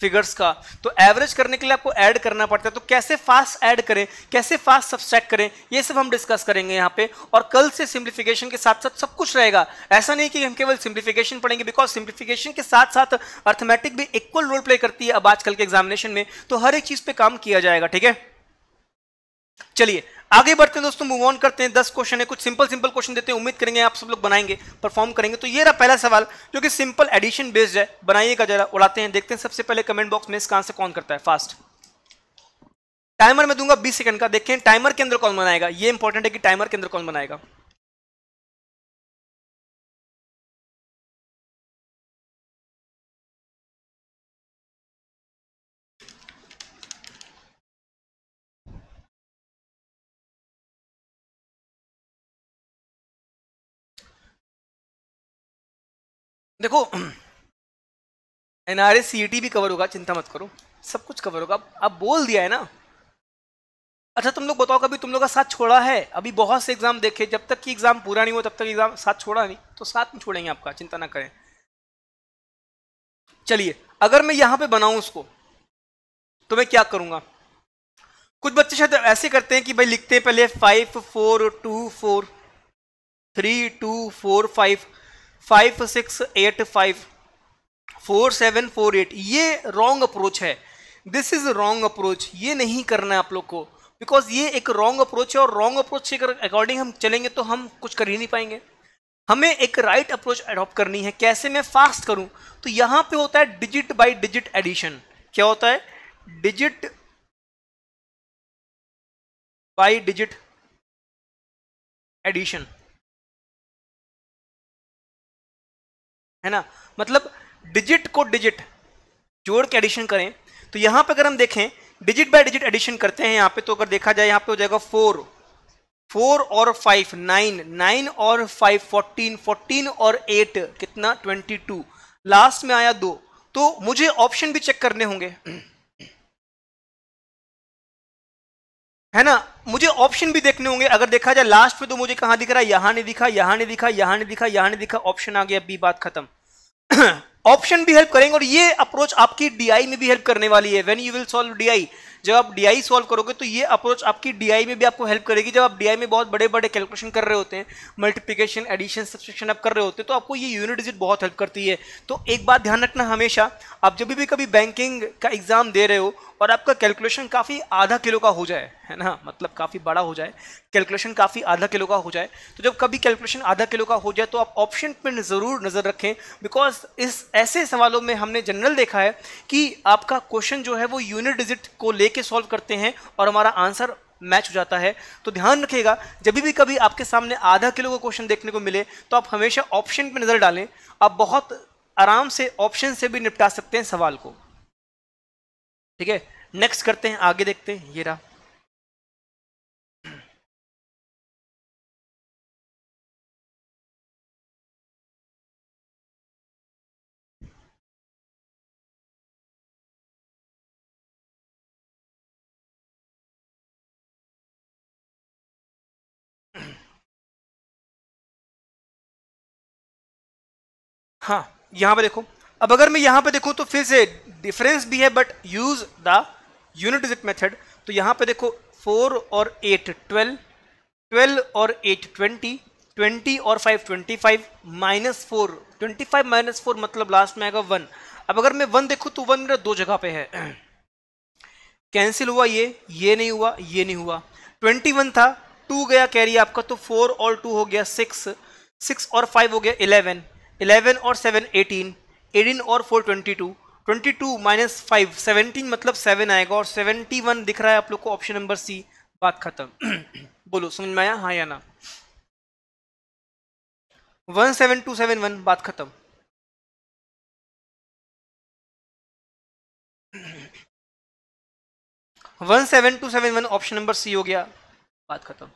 फिगर्स का तो एवरेज करने के लिए आपको ऐड करना पड़ता है तो कैसे फास्ट ऐड करें कैसे फास्ट सब्सट्रैक्ट करें ये सब हम डिस्कस करेंगे यहाँ पे और कल से सिंप्लीफिकेशन के साथ साथ सब कुछ रहेगा ऐसा नहीं कि हम केवल सिंप्लीफिकेशन पढ़ेंगे बिकॉज सिंप्लीफिकेशन के साथ साथ अर्थमेटिक भी इक्वल रोल प्ले करती है अब आजकल के एग्जामिनेशन में तो हर एक चीज़ पर काम किया जाएगा ठीक है चलिए आगे बढ़ते हैं दोस्तों मूव ऑन करते हैं दस क्वेश्चन है कुछ सिंपल सिंपल क्वेश्चन देते हैं उम्मीद करेंगे आप सब लोग बनाएंगे परफॉर्म करेंगे तो ये रहा पहला सवाल जो कि सिंपल एडिशन बेस्ड है बनाइएगा जरा उड़ाते हैं देखते हैं सबसे पहले कमेंट बॉक्स में इसका से कौन करता है फास्ट टाइमर में दूंगा बीस सेकंड का देखें टाइमर के अंदर कौन बनाएगा ये इंपॉर्टेंट है कि टाइमर के अंदर कौन बनाएगा देखो एनआरएस सीईटी e भी कवर होगा चिंता मत करो सब कुछ कवर होगा अब बोल दिया है ना अच्छा तुम लोग बताओ कभी तुम लोग का साथ छोड़ा है अभी बहुत से एग्जाम देखे जब तक कि एग्जाम पूरा नहीं हुआ तब तक एग्जाम साथ छोड़ा नहीं तो साथ में छोड़ेंगे आपका चिंता ना करें चलिए अगर मैं यहां पे बनाऊं उसको तो मैं क्या करूंगा कुछ बच्चे शायद ऐसे करते हैं कि भाई लिखते हैं पहले five four two four three two four five five six eight five four seven four eight ये रॉन्ग अप्रोच है दिस इज रॉन्ग अप्रोच ये नहीं करना है आप लोग को बिकॉज ये एक रॉन्ग अप्रोच है और रॉन्ग अप्रोच के अकॉर्डिंग हम चलेंगे तो हम कुछ कर ही नहीं पाएंगे हमें एक राइट right अप्रोच अडॉप्ट करनी है कैसे मैं फास्ट करूं तो यहां पे होता है डिजिट बाय डिजिट एडिशन क्या होता है डिजिट
बाय डिजिट एडिशन
है ना मतलब डिजिट को डिजिट जोड़ के एडिशन करें तो यहां पर अगर हम देखें डिजिट बाय डिजिट एडिशन करते हैं यहां पे तो अगर देखा जाए यहां पे हो जाएगा फोर फोर और फाइव नाइन नाइन और फाइव फोर्टीन फोर्टीन और एट कितना ट्वेंटी टू लास्ट में आया दो तो मुझे ऑप्शन भी चेक करने होंगे है ना मुझे ऑप्शन भी देखने होंगे अगर देखा जाए लास्ट में तो मुझे कहां दिख रहा है यहां नहीं दिखा यहां नहीं दिखा यहां नहीं दिखा यहां नहीं दिखा ऑप्शन आ गया बी बात खत्म ऑप्शन भी हेल्प करेंगे और ये अप्रोच आपकी डीआई में भी हेल्प करने वाली है when you will solve DI जब आप डीआई सॉल्व करोगे तो ये अप्रोच आपकी डीआई में भी आपको हेल्प करेगी जब आप डीआई में बहुत बड़े बड़े कैलकुलेशन कर रहे होते हैं मल्टीप्लिकेशन एडिशन सब्सट्रक्शन आप कर रहे होते हैं तो आपको ये यूनिट डिजिट बहुत हेल्प करती है तो एक बात ध्यान रखना हमेशा आप जब भी कभी बैंकिंग का एग्जाम दे रहे हो और आपका कैलकुलेशन काफ़ी आधा किलो का हो जाए है ना मतलब काफ़ी बड़ा हो जाए कैलकुलेशन काफ़ी आधा किलो का हो जाए तो जब कभी कैलकुलेशन आधा किलो का हो जाए तो आप ऑप्शन पर ज़रूर नज़र रखें बिकॉज इस ऐसे सवालों में हमने जनरल देखा है कि आपका क्वेश्चन जो है वो यूनिट डिजिट को लेके सॉल्व करते हैं और हमारा आंसर मैच हो जाता है तो ध्यान रखिएगा जब भी कभी आपके सामने आधा किलो का क्वेश्चन देखने को मिले तो आप हमेशा ऑप्शन पर नज़र डालें आप बहुत आराम से ऑप्शन से भी निपटा सकते हैं सवाल को ठीक है नेक्स्ट करते हैं आगे देखते हैं ये रहा हाँ यहां पर देखो अब अगर मैं यहां पे देखूं तो फिर से डिफरेंस भी है but use the unit digit method तो यहां पे देखो फोर और एट ट्वेल्व ट्वेल्व और एट ट्वेंटी ट्वेंटी और five twenty five minus four twenty five minus four मतलब लास्ट में आएगा वन अब अगर मैं वन देखूँ तो वन मेरा दो जगह पे है कैंसिल हुआ ये ये नहीं हुआ ये नहीं हुआ ट्वेंटी वन था टू गया कैरी आपका तो फोर और टू हो गया सिक्स सिक्स और फाइव हो गया इलेवन इलेवन और सेवन एटीन एटीन और four twenty two twenty two minus five seventeen मतलब सेवन आएगा और सेवेंटी वन दिख रहा है आप लोग को ऑप्शन नंबर सी बात खत्म बोलो समझ में आया हाँ या ना
one seven two seven one बात खत्म one seven two seven
one option number C हो गया बात खत्म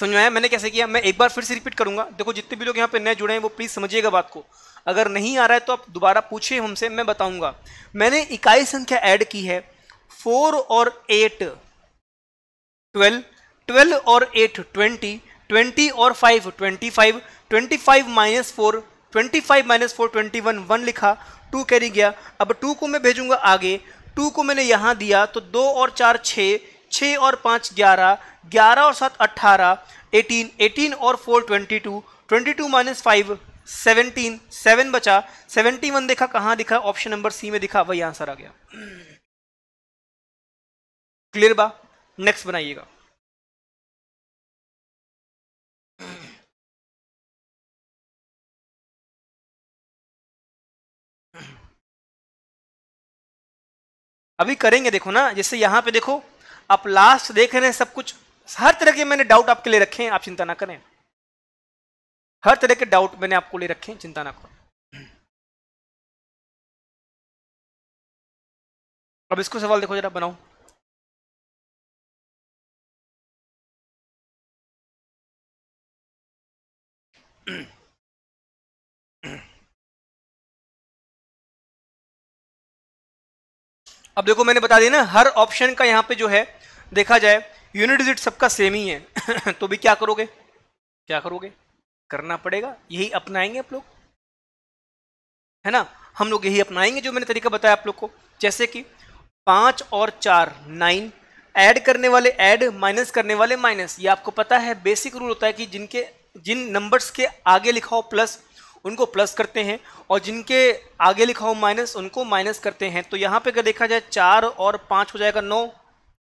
समझ में मैंने कैसे किया मैं एक बार फिर से रिपीट करूंगा देखो जितने भी लोग यहाँ पे नए जुड़े हैं वो प्लीज़ समझिएगा बात को अगर नहीं आ रहा है तो आप दोबारा पूछिए हमसे मैं बताऊंगा मैंने इकाई संख्या ऐड की है फोर और एट ट्वेल्व ट्वेल्व और एट ट्वेंटी ट्वेंटी और five twenty five twenty five minus four twenty five minus four twenty one one लिखा टू कैरी गया अब टू को मैं भेजूंगा आगे टू को मैंने यहाँ दिया तो दो और चार छः छः और पाँच ग्यारह ग्यारह और सात अट्ठारह एटीन एटीन और four twenty two twenty two minus five seventeen seven बचा सेवेंटी वन देखा कहाँ दिखा ऑप्शन नंबर सी में दिखा वही आंसर आ गया क्लियर बा नेक्स्ट बनाइएगा अभी करेंगे देखो ना जैसे यहां पे देखो आप लास्ट देख रहे हैं सब कुछ हर तरह के मैंने डाउट आपके लिए रखे हैं आप चिंता ना करें हर तरह के डाउट मैंने आपको ले रखे हैं चिंता ना
करो अब इसको सवाल देखो जरा बनाओ अब देखो
मैंने बता दिया ना हर ऑप्शन का यहां पे जो है देखा जाए यूनिट डिजिट सबका सेम ही है तो भी क्या करोगे क्या करोगे करना पड़ेगा यही अपनाएंगे आप लोग है ना हम लोग यही अपनाएंगे जो मैंने तरीका बताया आप लोग को जैसे कि पांच और चार नाइन ऐड करने वाले ऐड माइनस करने वाले माइनस ये आपको पता है बेसिक रूल होता है कि जिनके जिन नंबर्स के आगे लिखा हो प्लस उनको प्लस करते हैं और जिनके आगे लिखा हो माइनस उनको माइनस करते हैं तो यहाँ पे अगर देखा जाए चार और पाँच हो जाएगा नौ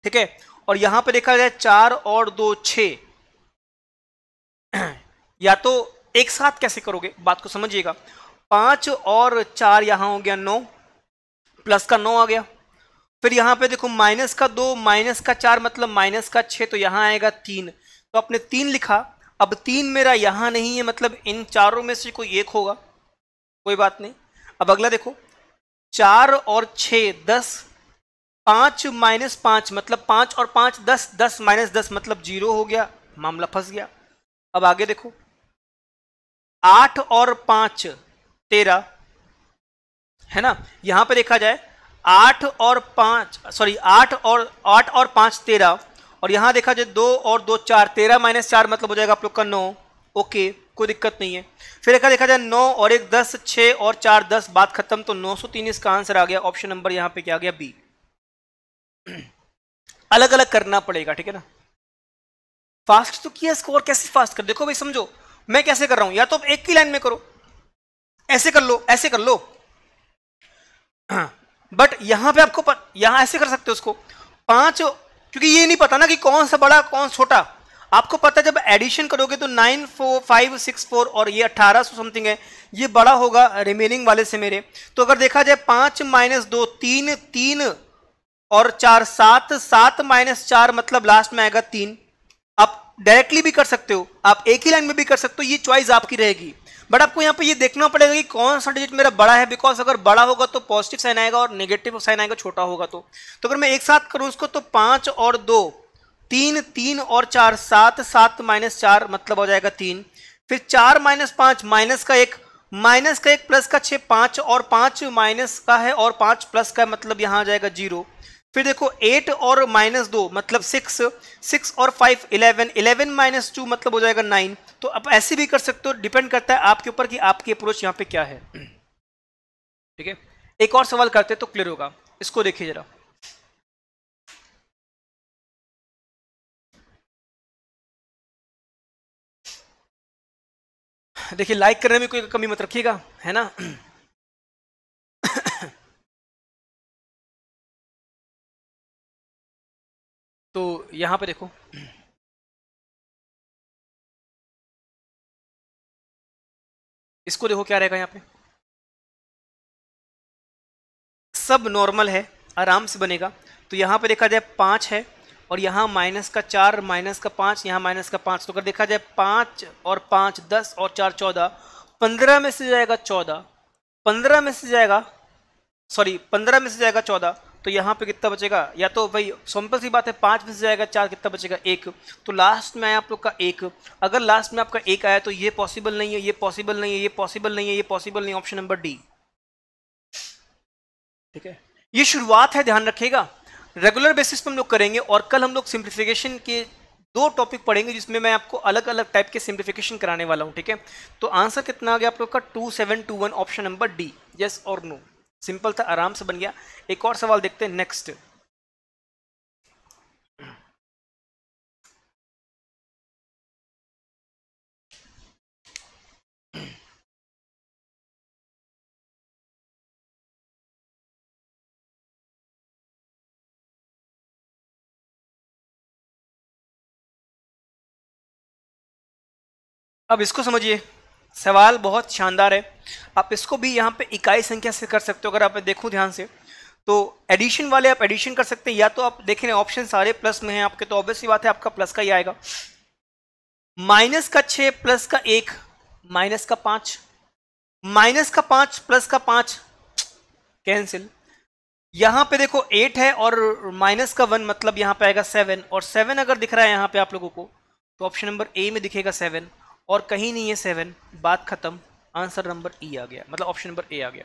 ठीक है और यहां पे देखा जाए चार और दो छ या तो एक साथ कैसे करोगे बात को समझिएगा पांच और चार यहां हो गया नौ प्लस का नौ आ गया फिर यहां पे देखो माइनस का दो माइनस का चार मतलब माइनस का छ तो यहां आएगा तीन तो आपने तीन लिखा अब तीन मेरा यहां नहीं है मतलब इन चारों में से कोई एक होगा कोई बात नहीं अब अगला देखो चार और छ दस पांच माइनस पांच मतलब पांच और पांच दस दस माइनस दस मतलब जीरो हो गया मामला फंस गया अब आगे देखो आठ और पांच तेरह है ना यहां पे देखा जाए आठ और पांच सॉरी आठ और आठ और पांच तेरह और यहां देखा जाए दो और दो चार तेरह माइनस चार मतलब हो जाएगा आप लोग का नौ ओके कोई दिक्कत नहीं है फिर देखा देखा जाए नौ और एक दस छ और चार दस बात खत्म तो नौ सौ तीन इसका आंसर आ गया ऑप्शन नंबर यहां पे क्या आ गया बी अलग अलग करना पड़ेगा ठीक है ना फास्ट तो किया स्कोर कैसे फास्ट कर देखो भाई समझो मैं कैसे कर रहा हूं या तो एक ही लाइन में करो ऐसे कर लो ऐसे कर लो बट यहां पे आपको पर, यहां ऐसे कर सकते हो उसको पांच क्योंकि ये नहीं पता ना कि कौन सा बड़ा कौन छोटा आपको पता है जब एडिशन करोगे तो nine four five six four और ये अट्ठारह सो समथिंग है ये बड़ा होगा रिमेनिंग वाले से मेरे तो अगर देखा जाए पांच माइनस दो तीन तीन और चार सात सात माइनस चार मतलब लास्ट में आएगा तीन आप डायरेक्टली भी कर सकते हो आप एक ही लाइन में भी कर सकते हो ये चॉइस आपकी रहेगी बट आपको यहाँ पे ये देखना पड़ेगा कि कौन सा डिजिट मेरा बड़ा है बिकॉज अगर बड़ा होगा तो पॉजिटिव साइन आएगा और नेगेटिव साइन आएगा छोटा होगा तो तो अगर मैं एक साथ करूँ उसको तो पाँच और दो तीन तीन और चार सात सात माइनस चार मतलब हो जाएगा तीन फिर चार माइनस पाँच माइनस का एक माइनस का एक प्लस का छः पाँच और पाँच माइनस का है और पाँच प्लस का मतलब यहाँ आ जाएगा जीरो फिर देखो एट और माइनस दो मतलब सिक्स सिक्स और five eleven eleven minus two मतलब हो जाएगा नाइन तो आप ऐसे भी कर सकते हो डिपेंड करता है आपके ऊपर कि आपकी अप्रोच यहाँ पे क्या है ठीक है एक और सवाल करते हैं तो क्लियर होगा इसको देखिए जरा
देखिए लाइक करने में कोई कमी मत रखिएगा है ना यहाँ पे देखो इसको देखो क्या रहेगा यहाँ
पे सब नॉर्मल है आराम से बनेगा तो यहाँ पे देखा जाए पाँच है और यहाँ माइनस का चार माइनस का पाँच यहाँ माइनस का पाँच तो अगर देखा जाए पाँच और पाँच दस और चार चौदह पंद्रह में से जाएगा चौदह पंद्रह में से जाएगा सॉरी पंद्रह में से जाएगा चौदह तो यहाँ पे कितना बचेगा या तो भाई सिंपल सी बात है पाँच में से जाएगा चार कितना बचेगा एक तो लास्ट में आया आप लोग का एक अगर लास्ट में आपका एक आया तो ये पॉसिबल नहीं है ये पॉसिबल नहीं है ये पॉसिबल नहीं है ये पॉसिबल नहीं ऑप्शन नंबर डी ठीक है ये शुरुआत है ध्यान रखिएगा रेगुलर बेसिस पर हम लोग करेंगे और कल हम लोग सिंप्लीफिकेशन के दो टॉपिक पढ़ेंगे जिसमें मैं आपको अलग अलग टाइप के सिंप्लीफिकेशन कराने वाला हूँ ठीक है तो आंसर कितना आ गया आप लोग का two seven two one option number D yes और नो सिंपल था आराम से बन गया एक और सवाल देखते हैं नेक्स्ट अब इसको समझिए सवाल बहुत शानदार है आप इसको भी यहाँ पे इकाई संख्या से कर सकते हो अगर आप देखो ध्यान से तो एडिशन वाले आप एडिशन कर सकते हैं या तो आप देख रहे ऑप्शन सारे प्लस में हैं आपके तो ऑब्वियस बात है आपका प्लस का ही आएगा माइनस का छः प्लस का एक माइनस का पाँच माइनस का पाँच प्लस का पाँच कैंसिल यहाँ पे देखो एट है और माइनस का वन मतलब यहाँ पे आएगा सेवन और सेवन अगर दिख रहा है यहाँ पे आप लोगों को तो ऑप्शन नंबर ए में दिखेगा सेवन और कहीं नहीं है सेवन बात खत्म आंसर नंबर ई आ गया मतलब ऑप्शन नंबर ए आ गया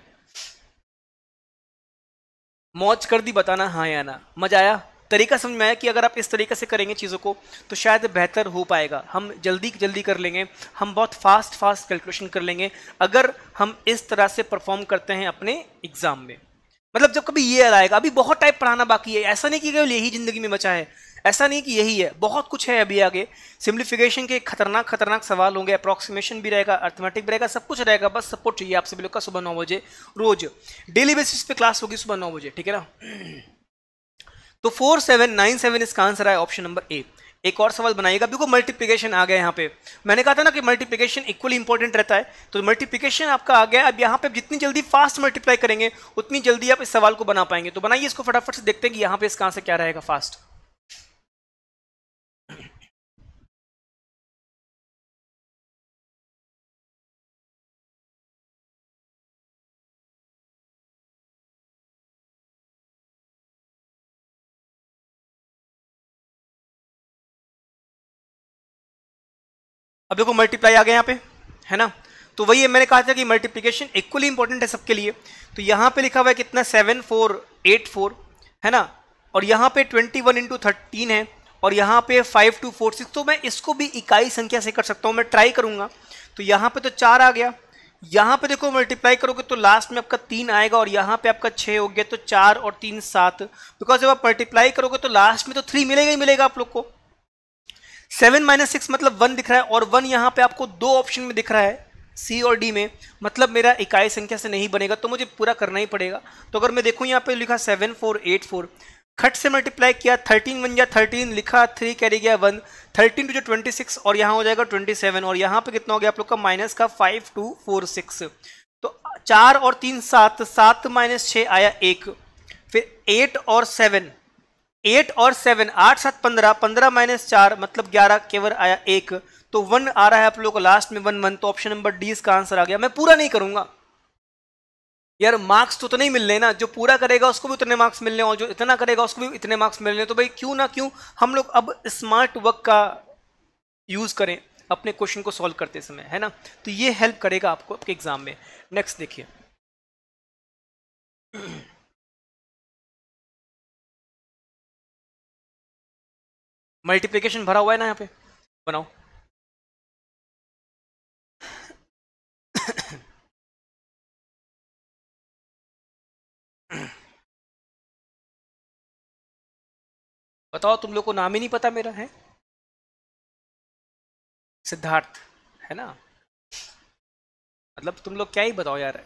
मौज कर दी बताना हाँ या ना मजा आया तरीका समझ में आया कि अगर आप इस तरीके से करेंगे चीज़ों को तो शायद बेहतर हो पाएगा हम जल्दी जल्दी कर लेंगे हम बहुत फास्ट फास्ट कैलकुलेशन कर लेंगे अगर हम इस तरह से परफॉर्म करते हैं अपने एग्ज़ाम में मतलब जब कभी ये आएगा अभी बहुत टाइप पढ़ाना बाकी है ऐसा नहीं कि यही ज़िंदगी में बचा है ऐसा नहीं कि यही है बहुत कुछ है अभी आगे सिम्प्लीफिकेशन के खतरनाक खतरनाक सवाल होंगे अप्रॉक्सीमेशन भी रहेगा अर्थमेटिक भी रहेगा सब कुछ रहेगा बस सपोर्ट चाहिए आप सभी लोग का सुबह नौ बजे रोज डेली बेसिस पे क्लास होगी सुबह नौ बजे ठीक है ना तो फोर सेवन नाइन सेवन इसका आंसर है ऑप्शन नंबर ए एक और सवाल बनाइएगा बिल्कुल मल्टीप्लिकेशन आ गया यहाँ पे मैंने कहा था ना कि मल्टीप्लिकेशन इक्वली इंपॉर्टेंट रहता है तो मल्टीप्लिकेशन आपका आ गया अब यहाँ पे जितनी जल्दी फास्ट मल्टीप्लाई करेंगे उतनी जल्दी आप इस सवाल को बना पाएंगे तो बनाइए इसको फटाफट से देखते हैं कि यहाँ पे इसका आंसर क्या रहेगा फास्ट अब देखो मल्टीप्लाई आ गया यहाँ पे है ना तो वही है मैंने कहा था कि मल्टीप्लीकेशन इक्वली इंपॉर्टेंट है सबके लिए तो यहाँ पे लिखा हुआ है कितना सेवन फोर एट फोर है ना और यहाँ पे ट्वेंटी वन इंटू थर्टीन है और यहाँ पे फाइव टू फोर सिक्स तो मैं इसको भी इकाई संख्या से कर सकता हूँ मैं ट्राई करूँगा तो यहाँ पर तो चार आ गया यहाँ पे देखो मल्टीप्लाई करोगे तो लास्ट में आपका तीन आएगा और यहाँ पे आपका छः हो गया तो चार और तीन सात बिकॉज जब आप मल्टीप्लाई करोगे तो लास्ट में तो थ्री मिलेगा ही मिलेगा आप लोग को सेवन माइनस सिक्स मतलब वन दिख रहा है और वन यहाँ पे आपको दो ऑप्शन में दिख रहा है सी और डी में मतलब मेरा इकाई संख्या से नहीं बनेगा तो मुझे पूरा करना ही पड़ेगा तो अगर मैं देखूँ यहाँ पे लिखा सेवन फोर एट फोर खट से मल्टीप्लाई किया थर्टीन बन गया थर्टीन लिखा थ्री कैरी गया वन थर्टीन टू जो ट्वेंटी सिक्स और यहाँ हो जाएगा ट्वेंटी सेवन और यहाँ पे कितना हो गया आप लोग का माइनस का फाइव टू फोर सिक्स तो चार और तीन सात सात माइनस छः आया एक फिर एट और सेवन एट और सेवन आठ सात पंद्रह पंद्रह माइनस चार मतलब ग्यारह केवल आया एक तो वन आ रहा है आप लोगों को लास्ट में वन वन तो ऑप्शन नंबर डी इसका आंसर आ गया मैं पूरा नहीं करूंगा यार मार्क्स तो उतने तो ही मिलने ना जो पूरा करेगा उसको भी उतने मार्क्स मिलने और जो इतना करेगा उसको भी इतने मार्क्स मिलने तो भाई क्यों ना क्यों हम लोग अब स्मार्ट वर्क का यूज करें अपने क्वेश्चन को सॉल्व करते समय है ना तो ये हेल्प करेगा आपको आपके एग्जाम में नेक्स्ट देखिए
मल्टीप्लीकेशन भरा हुआ है ना यहाँ पे बनाओ बताओ तुम लोग को नाम ही नहीं पता मेरा है
सिद्धार्थ है ना मतलब तुम लोग क्या ही बताओ यार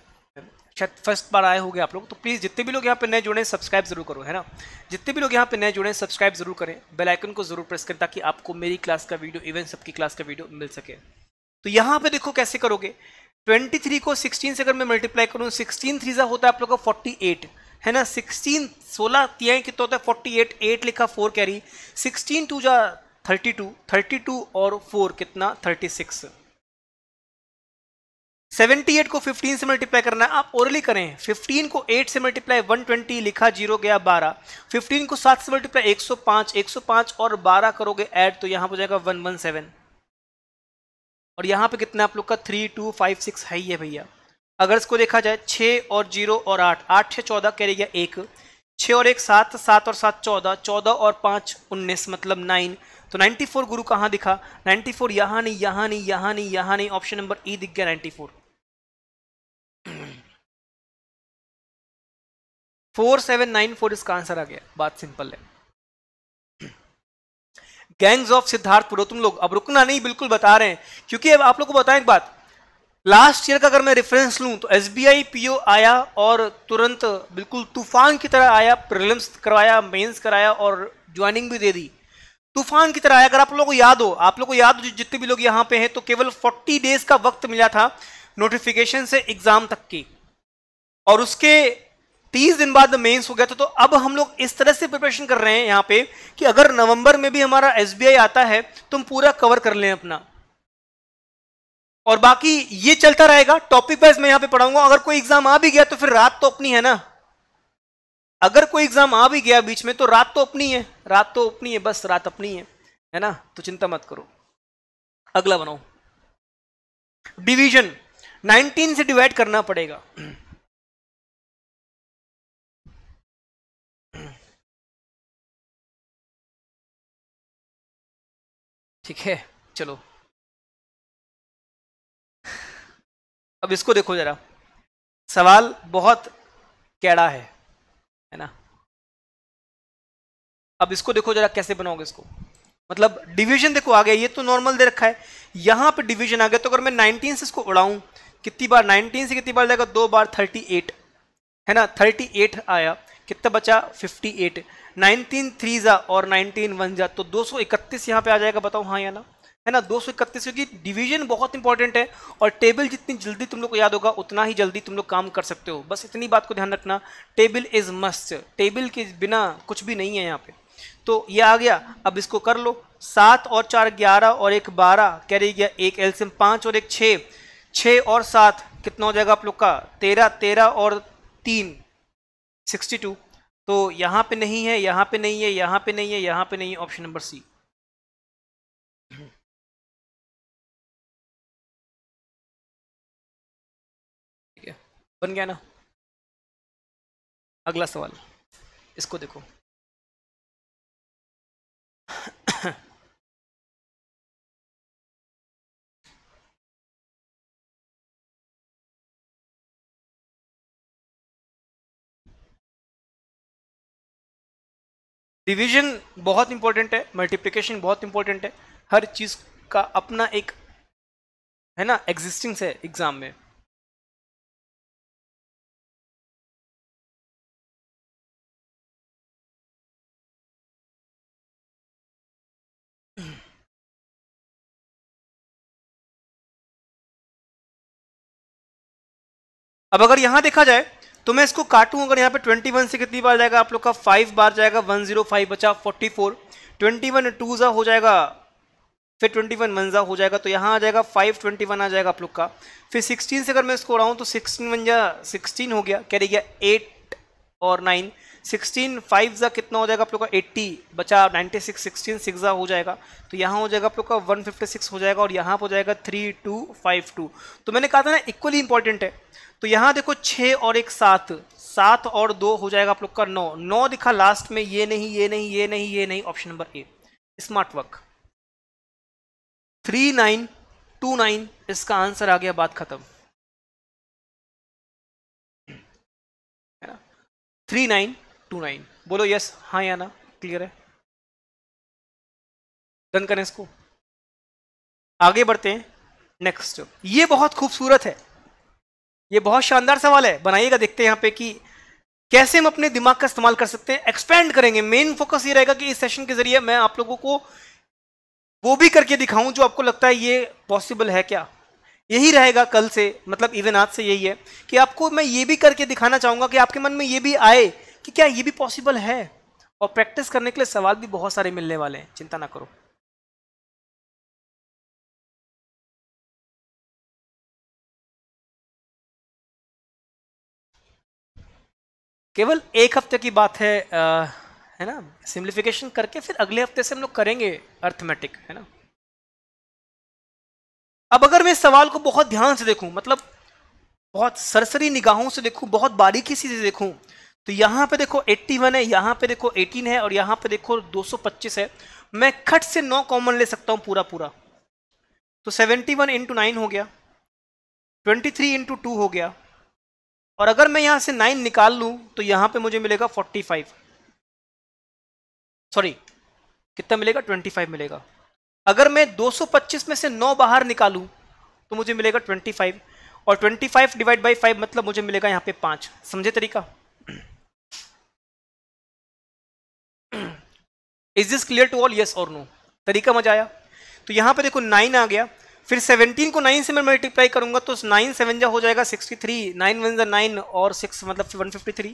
शायद फर्स्ट बार आए होंगे आप लोग तो प्लीज़ जितने भी लोग यहाँ पे नए जुड़े सब्सक्राइब जरूर करो है ना जितने भी लोग यहाँ पे नए जुड़े सब्सक्राइब जरूर करें बेल आइकन को जरूर प्रेस करें ताकि आपको मेरी क्लास का वीडियो इवन सबकी क्लास का वीडियो मिल सके तो यहाँ पे देखो कैसे करोगे 23 को 16 से अगर मैं मल्टीप्लाई करूँ सिक्सटीन थ्री होता है आप लोग का एट है ना सिक्सटीन सोलह तीन कितना होता है एट एट लिखा फोर कैरी सिक्सटीन टू जा थर्टी टू और फोर कितना सिक्स 78 को 15 से मल्टीप्लाई करना है आप ओरली करें 15 को 8 से मल्टीप्लाई 120 लिखा जीरो गया 12 15 को 7 से मल्टीप्लाई 105 105 और 12 करोगे ऐड तो यहाँ पर जाएगा 117 और यहाँ पे कितना आप लोग का थ्री टू फाइव सिक्स है ही है भैया अगर इसको देखा जाए 6 और 0 और 8 8 छः चौदह कह रही है एक छः और एक सात सात और सात चौदह चौदह और पाँच उन्नीस मतलब नाइन तो 94 गुरु कहाँ दिखा 94 फोर यहाँ नहीं यहाँ नहीं यहाँ नहीं यहाँ नहीं ऑप्शन नंबर ई दिख गया 94 फोर सेवन नाइन फोर इसका आंसर आ गया बात सिंपल है गैंग्स ऑफ सिद्धार्थपुर तुम लोग अब रुकना नहीं बिल्कुल बता रहे हैं क्योंकि अब आप लोग को बताएं एक बात लास्ट ईयर का अगर मैं रेफरेंस लूं तो एस बी आया और तुरंत बिल्कुल तूफान की तरह आया प्रिलिम्स करवाया मेंस कराया और ज्वाइनिंग भी दे दी तूफान की तरह आया अगर आप लोगों को याद हो आप लोगों को याद हो जितने भी लोग यहां पे हैं तो केवल 40 डेज का वक्त मिला था नोटिफिकेशन से एग्जाम तक की और उसके तीस दिन बाद मेंस हो गया था तो अब हम लोग इस तरह से प्रिपरेशन कर रहे हैं यहाँ पे कि अगर नवंबर में भी हमारा एस आता है तो हम पूरा कवर कर लें अपना और बाकी ये चलता रहेगा टॉपिक वाइज मैं यहां पे पढ़ाऊंगा अगर कोई एग्जाम आ भी गया तो फिर रात तो अपनी है ना अगर कोई एग्जाम आ भी गया बीच में तो रात तो अपनी है रात तो अपनी है बस रात अपनी है है ना तो चिंता मत करो अगला बनाओ डिवीजन 19 से डिवाइड करना
पड़ेगा ठीक है चलो अब इसको देखो जरा
सवाल बहुत कैड़ा है है ना अब इसको देखो जरा कैसे बनाओगे इसको मतलब डिवीजन देखो आ गया ये तो नॉर्मल दे रखा है यहां पे डिवीजन आ गया तो अगर मैं 19 से इसको उड़ाऊं कितनी बार 19 से कितनी बार जाएगा दो बार 38 है ना 38 आया कितना बचा 58 नाइनटीन थ्री जा और नाइनटीन वन जा तो दो सौ इकतीस यहाँ पे आ जाएगा बताओ हाँ या ना है ना दो सौ इकतीस क्योंकि डिवीजन बहुत इंपॉर्टेंट है और टेबल जितनी जल्दी तुम लोग को याद होगा उतना ही जल्दी तुम लोग काम कर सकते हो बस इतनी बात को ध्यान रखना टेबल इज मस्ट टेबल के बिना कुछ भी नहीं है यहाँ पे तो ये आ गया अब इसको कर लो सात और चार ग्यारह और एक बारह कह रही गया एक एल्सियम पाँच और एक छः छः और सात कितना हो जाएगा आप लोग का तेरह तेरह और तीन सिक्सटी टू तो यहाँ पे नहीं है यहाँ पे नहीं है यहाँ पे नहीं है यहाँ पे नहीं है ऑप्शन नंबर सी
बन गया ना अगला सवाल इसको देखो
डिवीजन बहुत इंपॉर्टेंट है मल्टीप्लिकेशन बहुत इंपॉर्टेंट है हर चीज़ का अपना एक है ना एग्जिस्टिंग है एग्ज़ाम में अब अगर यहां देखा जाए तो मैं इसको काटूँ अगर यहाँ पे 21 से कितनी बार जाएगा आप लोग का फाइव बार जाएगा 105 बचा 44 21 टू जा हो जाएगा फिर 21 वन वन जा हो जाएगा तो यहाँ आ जाएगा 521 आ जाएगा आप लोग का फिर 16 से अगर मैं इसको उड़ाऊँ तो 16 वन जा 16 हो गया रही गया एट और नाइन 16 फाइव जा कितना हो जाएगा आप लोग का 80 बचा 96 16 सिक्स जा हो जाएगा तो यहाँ हो जाएगा आप लोग का 156 हो जाएगा और यहाँ पर हो जाएगा 3252 तो मैंने कहा था ना इक्वली इंपॉर्टेंट है तो यहाँ देखो छः और एक सात सात और दो हो जाएगा आप लोग का नौ नौ दिखा लास्ट में ये नहीं ये नहीं ये नहीं ये नहीं option number A smart work three nine two nine इसका आंसर आ गया बात खत्म
है ना थ्री नाइन टू नाइन बोलो यस हाँ या ना क्लियर है डन करें इसको
आगे बढ़ते हैं नेक्स्ट ये बहुत खूबसूरत है ये बहुत शानदार सवाल है बनाइएगा देखते हैं यहाँ पे कि कैसे हम अपने दिमाग का इस्तेमाल कर सकते हैं एक्सपेंड करेंगे मेन फोकस ये रहेगा कि इस सेशन के जरिए मैं आप लोगों को वो भी करके दिखाऊं जो आपको लगता है ये पॉसिबल है क्या यही रहेगा कल से मतलब इवन आज से यही है कि आपको मैं ये भी करके दिखाना चाहूँगा कि आपके मन में ये भी आए कि क्या ये भी पॉसिबल है और प्रैक्टिस करने के लिए सवाल भी बहुत सारे मिलने वाले हैं चिंता ना करो केवल एक हफ्ते की बात है आ, है ना सिंप्लीफिकेशन करके फिर अगले हफ्ते से हम लोग करेंगे अर्थमेटिक है ना अब अगर मैं सवाल को बहुत ध्यान से देखूं मतलब बहुत सरसरी निगाहों से देखूं बहुत बारीकी से देखूं तो यहाँ पे देखो 81 है यहाँ पे देखो 18 है और यहाँ पे देखो 225 है मैं खट से नौ कॉमन ले सकता हूँ पूरा पूरा तो 71 वन इंटू नाइन हो गया 23 थ्री इंटू टू हो गया और अगर मैं यहां से नाइन निकाल लू तो यहां पे मुझे मिलेगा फोर्टी फाइव सॉरी कितना मिलेगा ट्वेंटी फाइव मिलेगा अगर मैं दो सौ पच्चीस में से नौ बाहर निकालूं तो मुझे मिलेगा ट्वेंटी फाइव और twenty five divide by five मतलब मुझे मिलेगा यहाँ पे पांच समझे तरीका is this clear to all yes और नो तरीका मजा आया तो यहां पर देखो नाइन आ गया फिर 17 को 9 से मैं मल्टीप्लाई करूंगा तो 9 सेवन जो हो जाएगा 63 थ्री नाइन वन नाइन और 6 मतलब 153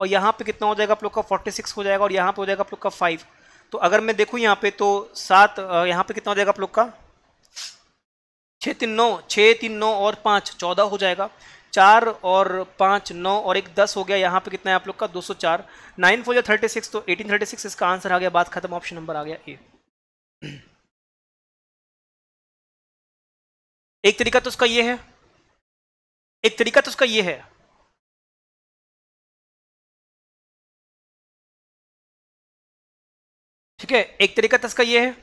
और यहाँ पे कितना हो जाएगा आप लोग का 46 हो जाएगा और यहाँ पे हो जाएगा आप लोग का 5 तो अगर मैं देखूँ यहाँ पे तो सात यहाँ पे कितना हो जाएगा आप लोग का छः तीन नौ छः तीन नौ और पाँच चौदह हो जाएगा चार और पाँच नौ और एक दस हो गया यहाँ पे कितना है आप लोग का दो सौ चार नाइन फोर या थर्टी सिक्स तो एटीन थर्टी सिक्स इसका आंसर आ गया बात खत्म ऑप्शन नंबर आ गया ए
एक तरीका तो उसका ये है एक तरीका तो उसका ये है
ठीक है एक तरीका तो इसका ये है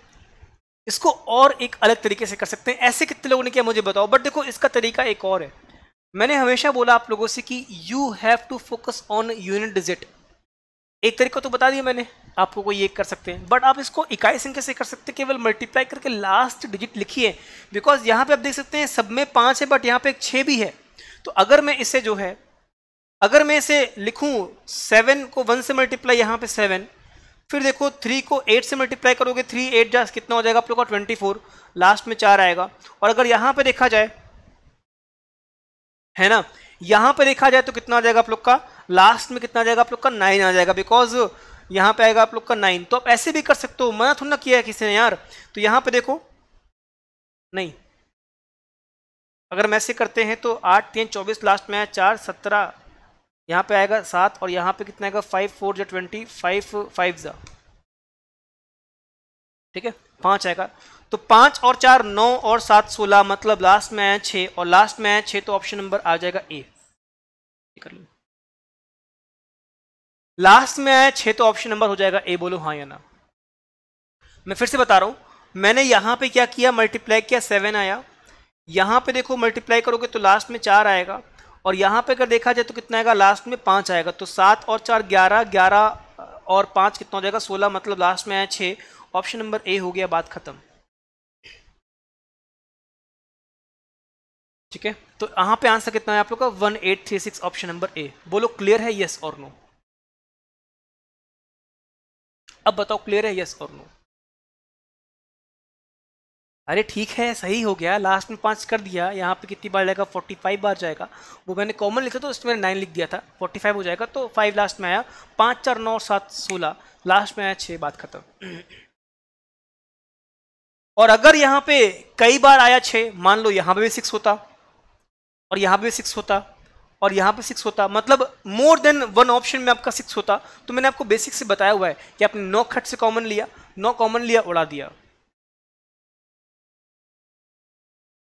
इसको और एक अलग तरीके से कर सकते हैं ऐसे कितने लोगों ने किया मुझे बताओ बट देखो इसका तरीका एक और है मैंने हमेशा बोला आप लोगों से कि you have to focus on unit digit एक तरीका तो बता दिया मैंने आपको कोई एक कर सकते हैं बट आप इसको इकाई संख्या से कर सकते हैं केवल मल्टीप्लाई करके लास्ट डिजिट लिखिए बिकॉज यहाँ पे आप देख सकते हैं सब में पाँच है बट यहाँ पे एक छः भी है तो अगर मैं इसे जो है अगर मैं इसे लिखूँ सेवन को वन से मल्टीप्लाई यहाँ पे सेवन फिर देखो थ्री को एट से मल्टीप्लाई करोगे थ्री एट जा कितना हो जाएगा आप लोग का ट्वेंटी फोर लास्ट में चार आएगा और अगर यहाँ पर देखा जाए है ना यहां पर देखा जाए तो कितना आ जाएगा आप लोग का लास्ट में कितना जाएगा आप लोग का नाइन आ जाएगा बिकॉज यहाँ पे आएगा आप लोग का नाइन तो आप ऐसे भी कर सकते हो मना थोड़ा किया है किसी ने यार तो यहाँ पे देखो नहीं अगर हम ऐसे करते हैं तो आठ तीन चौबीस लास्ट में आया चार सत्रह यहाँ पे आएगा सात और यहाँ पे कितना आएगा फाइव फोर जो ट्वेंटी फाइव फाइव ज़ा ठीक है पाँच आएगा तो पांच और चार नौ और सात सोलह मतलब लास्ट में आया छ और लास्ट में आया छः तो ऑप्शन नंबर आ जाएगा ए कर लो लास्ट में आया छः तो ऑप्शन नंबर हो जाएगा ए बोलो हाँ या ना मैं फिर से बता रहा हूं मैंने यहां पे क्या किया मल्टीप्लाई किया सेवन आया यहां पे देखो मल्टीप्लाई करोगे तो लास्ट में चार आएगा और यहाँ पे अगर देखा जाए तो कितना आएगा लास्ट में पांच आएगा तो सात और चार ग्यारह ग्यारह और पांच कितना हो जाएगा सोलह मतलब लास्ट में आया छह ऑप्शन नंबर ए हो गया बात खत्म ठीक है तो यहां पे आंसर कितना है आप लोग का one
eight three six option number A बोलो क्लियर है यस और नो
अब बताओ क्लियर है यस और नो अरे ठीक है सही हो गया लास्ट में पांच कर दिया यहाँ पे कितनी बार जाएगा फोर्टी फाइव बार जाएगा वो मैंने कॉमन लिखा तो उसमें मैंने नाइन लिख दिया था फोर्टी फाइव हो जाएगा तो फाइव लास्ट में आया पाँच चार नौ सात सोलह लास्ट में आया छः बात खत्म और अगर यहाँ पे कई बार आया छः मान लो यहाँ पे भी सिक्स होता और यहाँ पे सिक्स होता और यहाँ पे सिक्स होता मतलब मोर देन वन ऑप्शन में आपका सिक्स होता तो मैंने आपको बेसिक से बताया हुआ है कि आपने नौ खट से कॉमन लिया नौ कॉमन लिया उड़ा दिया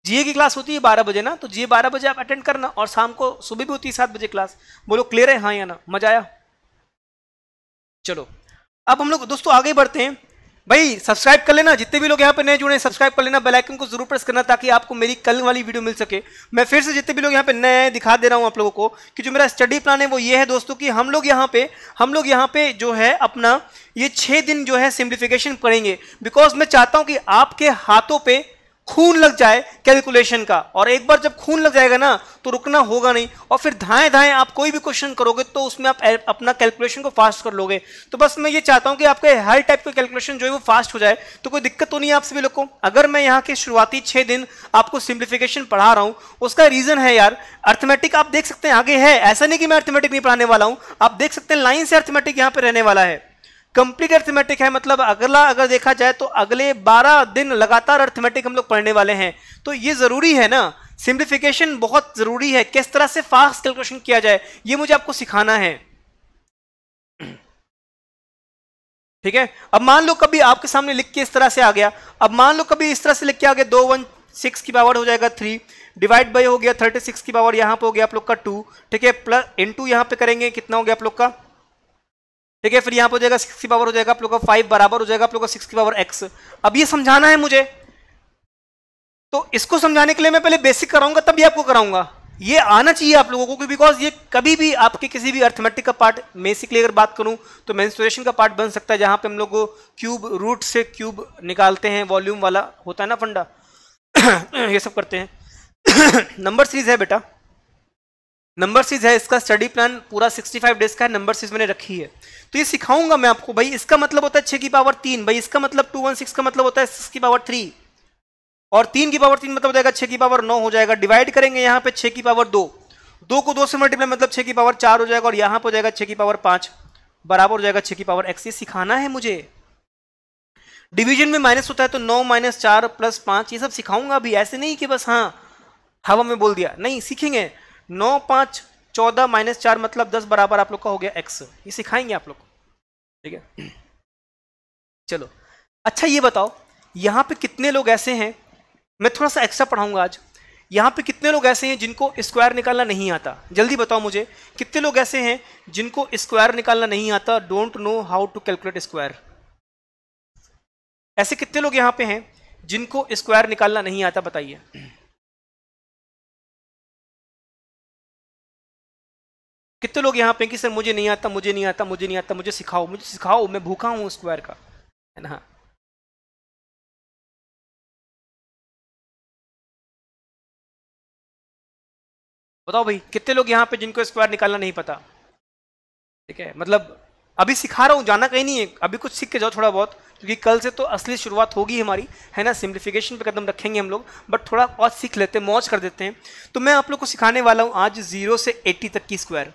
जीए की क्लास होती है बारह बजे ना तो जीए बारह बजे आप अटेंड करना और शाम को सुबह भी होती है सात बजे क्लास बोलो क्लियर है हाँ या ना मजा आया चलो अब हम लोग दोस्तों आगे बढ़ते हैं भाई सब्सक्राइब कर लेना जितने भी लोग यहाँ पे नए जुड़े हैं सब्सक्राइब कर लेना बेल आइकन को जरूर प्रेस करना ताकि आपको मेरी कल वाली वीडियो मिल सके मैं फिर से जितने भी लोग यहाँ पे नए हैं दिखा दे रहा हूँ आप लोगों को कि जो मेरा स्टडी प्लान है वो ये है दोस्तों कि हम लोग यहाँ पे हम लोग यहाँ पे जो है अपना ये छः दिन जो है सिम्प्लीफिकेशन करेंगे बिकॉज मैं चाहता हूँ कि आपके हाथों पर खून लग जाए कैलकुलेशन का और एक बार जब खून लग जाएगा ना तो रुकना होगा नहीं और फिर धाएं धाएं आप कोई भी क्वेश्चन करोगे तो उसमें आप अपना कैलकुलेशन को फास्ट कर लोगे तो बस मैं ये चाहता हूं कि आपके हर टाइप का कैलकुलेशन जो है वो फास्ट हो जाए तो कोई दिक्कत तो नहीं है आप सभी लोग को अगर मैं यहाँ के शुरुआती छः दिन आपको सिंप्लीफिकेशन पढ़ा रहा हूँ उसका रीज़न है यार अर्थमेटिक आप देख सकते हैं आगे है ऐसा नहीं कि मैं अर्थमेटिक नहीं पढ़ाने वाला हूँ आप देख सकते हैं लाइन से अर्थमेटिक यहाँ पर रहने वाला है कंप्लीट अर्थमेटिक है मतलब अगला अगर देखा जाए तो अगले 12 दिन लगातार अर्थमेटिक हम लोग पढ़ने वाले हैं तो ये ज़रूरी है ना सिंप्लीफिकेशन बहुत ज़रूरी है किस तरह से फास्ट कैलकुलेशन किया जाए ये मुझे आपको सिखाना है ठीक है अब मान लो कभी आपके सामने लिख के इस तरह से आ गया अब मान लो कभी इस तरह से लिख के आ गया दो वन सिक्स की पावर हो जाएगा थ्री डिवाइड बाई हो गया थर्टी सिक्स की पावर यहाँ पे हो गया आप लोग का टू ठीक है प्लस इन टू यहां पर करेंगे कितना हो गया आप लोग का ठीक है फिर यहां पर हो जाएगा सिक्स की पावर हो जाएगा आप लोग का फाइव बराबर हो जाएगा आप लोग का सिक्स की पावर एक्स अब ये समझाना है मुझे तो इसको समझाने के लिए मैं पहले बेसिक कराऊंगा तभी आपको कराऊंगा ये आना चाहिए आप लोगों को बिकॉज ये कभी भी आपके किसी भी अर्थमेटिक का पार्ट बेसिकली अगर बात करूं तो मैं का पार्ट बन सकता है जहां पे हम लोग क्यूब रूट से क्यूब निकालते हैं वॉल्यूम वाला होता है ना फंडा ये सब करते हैं नंबर सीरीज है बेटा नंबर सीज है इसका स्टडी प्लान पूरा 65 डेज का है नंबर सीज मैंने रखी है तो ये सिखाऊंगा मैं आपको भाई इसका मतलब होता है छः की पावर तीन भाई इसका मतलब टू वन सिक्स का मतलब होता है सिक्स की पावर थ्री और तीन की पावर तीन मतलब हो जाएगा छः की पावर नौ हो जाएगा डिवाइड करेंगे यहाँ पे छः की पावर दो दो को दो से मल्टीप्लाई मतलब छः की पावर चार हो जाएगा और यहाँ पर हो जाएगा छः की पावर पाँच बराबर हो जाएगा छः की पावर एक्स ये सिखाना है मुझे डिवीजन में माइनस होता है तो नौ माइनस चार प्लस पांच ये सब सिखाऊंगा अभी ऐसे नहीं कि बस हाँ हवा में बोल दिया नहीं सीखेंगे नौ पाँच चौदह माइनस चार मतलब दस बराबर आप लोग का हो गया एक्स ये सिखाएंगे आप लोग ठीक है चलो अच्छा ये बताओ यहाँ पे कितने लोग ऐसे हैं मैं थोड़ा सा एक्स्ट्रा पढ़ाऊंगा आज यहाँ पे कितने लोग ऐसे हैं जिनको स्क्वायर निकालना नहीं आता जल्दी बताओ मुझे कितने लोग ऐसे हैं जिनको स्क्वायर निकालना नहीं आता don't know how to calculate square ऐसे कितने लोग यहाँ पे हैं जिनको स्क्वायर
निकालना नहीं आता बताइए कितने लोग यहाँ पे कि सर मुझे नहीं आता मुझे नहीं आता मुझे नहीं आता मुझे सिखाओ मुझे सिखाओ मैं भूखा हूँ स्क्वायर का है ना बताओ भाई कितने लोग यहाँ
पे जिनको स्क्वायर निकालना नहीं पता ठीक है मतलब अभी सिखा रहा हूँ जाना कहीं नहीं है अभी कुछ सीख के जाओ थोड़ा बहुत क्योंकि कल से तो असली शुरुआत होगी हमारी है ना सिंप्लीफिकेशन पे कदम रखेंगे हम लोग बट थोड़ा और सीख लेते हैं मौज कर देते हैं तो मैं आप लोग को सिखाने वाला हूँ आज जीरो से एट्टी तक की स्क्वायर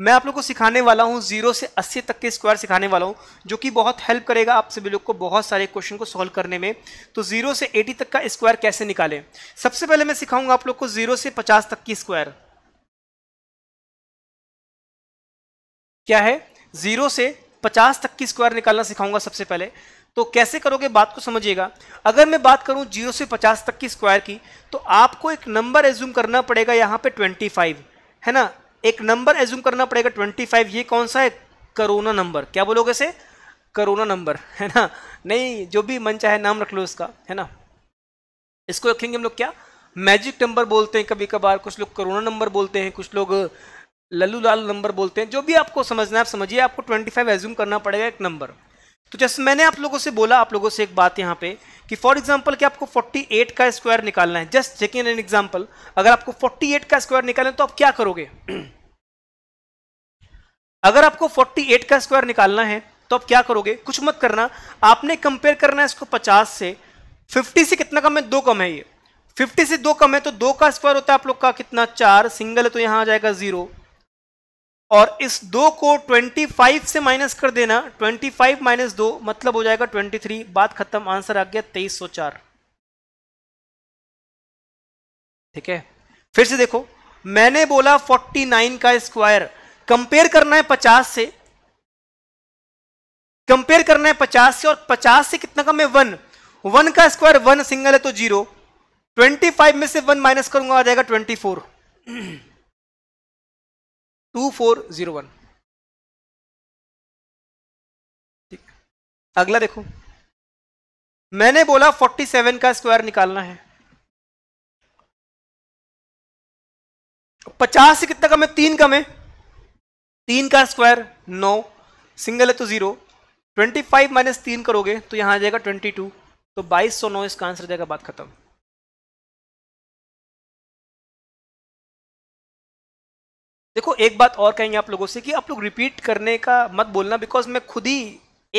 मैं आप लोग को सिखाने वाला हूँ जीरो से अस्सी तक के स्क्वायर सिखाने वाला हूँ जो कि बहुत हेल्प करेगा आप सभी लोग को बहुत सारे क्वेश्चन को सॉल्व करने में तो जीरो से एटी तक का स्क्वायर कैसे निकालें सबसे पहले मैं सिखाऊंगा आप लोग को जीरो से पचास तक की स्क्वायर क्या है जीरो से पचास तक की स्क्वायर निकालना सिखाऊंगा सबसे पहले तो कैसे करोगे बात को समझिएगा अगर मैं बात करूं जीरो से पचास तक की स्क्वायर की तो आपको एक नंबर एज्यूम करना पड़ेगा यहाँ पे ट्वेंटी फाइव है ना एक नंबर एज्यूम करना पड़ेगा 25 ये कौन सा है करोना नंबर क्या बोलोगे से करोना नंबर है ना नहीं जो भी मन चाहे नाम रख लो इसका है ना इसको रखेंगे हम लोग क्या मैजिक नंबर बोलते हैं कभी कभार कुछ लोग करोना नंबर बोलते हैं कुछ लोग लल्लू लाल नंबर बोलते हैं जो भी आपको समझना है आप समझिए आपको 25 फाइव एज्यूम करना पड़ेगा एक नंबर तो जैसे मैंने आप लोगों से बोला आप लोगों से एक बात यहाँ पे कि फॉर एग्जाम्पल कि आपको 48 का स्क्वायर निकालना है जस्ट चेक एन एग्जाम्पल अगर आपको 48 का स्क्वायर निकालना है तो आप क्या करोगे अगर आपको 48 का स्क्वायर निकालना है तो आप क्या करोगे कुछ मत करना आपने कंपेयर करना है इसको 50 से 50 से कितना कम है दो कम है ये 50 से दो कम है तो दो का स्क्वायर होता है आप लोग का कितना चार सिंगल है तो यहाँ आ जाएगा जीरो और इस दो को 25 से माइनस कर देना 25 फाइव माइनस दो मतलब हो जाएगा 23 बात खत्म आंसर आ गया 2304 ठीक है फिर से देखो मैंने बोला 49 का स्क्वायर कंपेयर करना है 50 से कंपेयर करना है 50 से और 50 से कितना कम है वन वन का स्क्वायर वन सिंगल है तो जीरो 25 में से वन माइनस करूंगा आ जाएगा 24
टू फोर जीरो वन अगला देखो मैंने बोला फोर्टी सेवन का स्क्वायर निकालना है पचास से कितना कम है
तीन कम है तीन का स्क्वायर नौ सिंगल है तो जीरो ट्वेंटी फाइव माइनस तीन करोगे तो यहां आ जाएगा ट्वेंटी टू तो बाईस सौ नौ इसका आंसर जाएगा बात खत्म देखो एक बात और कहेंगे आप लोगों से कि आप लोग रिपीट करने का मत बोलना बिकॉज मैं खुद ही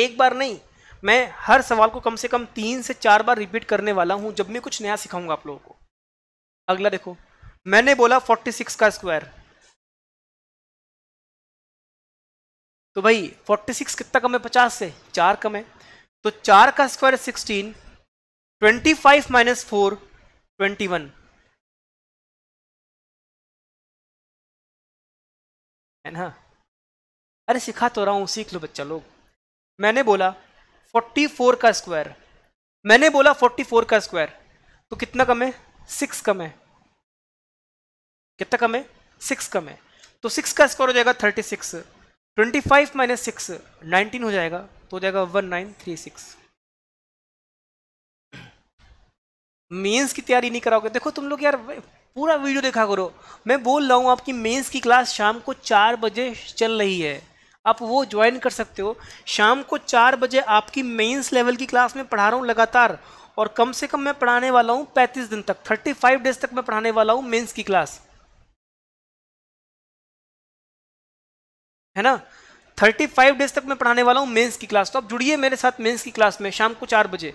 एक बार नहीं मैं हर सवाल को कम से कम तीन से चार बार रिपीट करने वाला हूं जब मैं कुछ नया सिखाऊंगा आप लोगों को अगला देखो मैंने बोला फोर्टी सिक्स का स्क्वायर तो भाई फोर्टी सिक्स कितना कम है पचास से चार कम है तो चार का square sixteen twenty five minus four
twenty one
है ना अरे सिखा तो रहा हूँ सीख लो बच्चा लोग मैंने बोला 44 का स्क्वायर मैंने बोला 44 का स्क्वायर तो कितना कम है सिक्स कम है कितना कम है सिक्स कम है तो सिक्स का स्क्वायर हो जाएगा thirty six twenty five minus six nineteen हो जाएगा तो हो जाएगा one nine three six means की तैयारी नहीं कराओगे देखो तुम लोग यार पूरा वीडियो देखा करो मैं बोल रहा हूँ आपकी मेंस की क्लास शाम को चार बजे चल रही है आप वो ज्वाइन कर सकते हो शाम को चार बजे आपकी मेंस लेवल की क्लास में पढ़ा रहा हूँ लगातार और कम से कम मैं पढ़ाने वाला हूँ पैंतीस दिन तक थर्टी फाइव डेज तक मैं पढ़ाने वाला हूँ मेन्स की क्लास है ना थर्टी फाइव डेज तक मैं पढ़ाने वाला हूँ मेन्स की क्लास तो आप जुड़िए मेरे साथ मेन्स की क्लास में शाम को चार बजे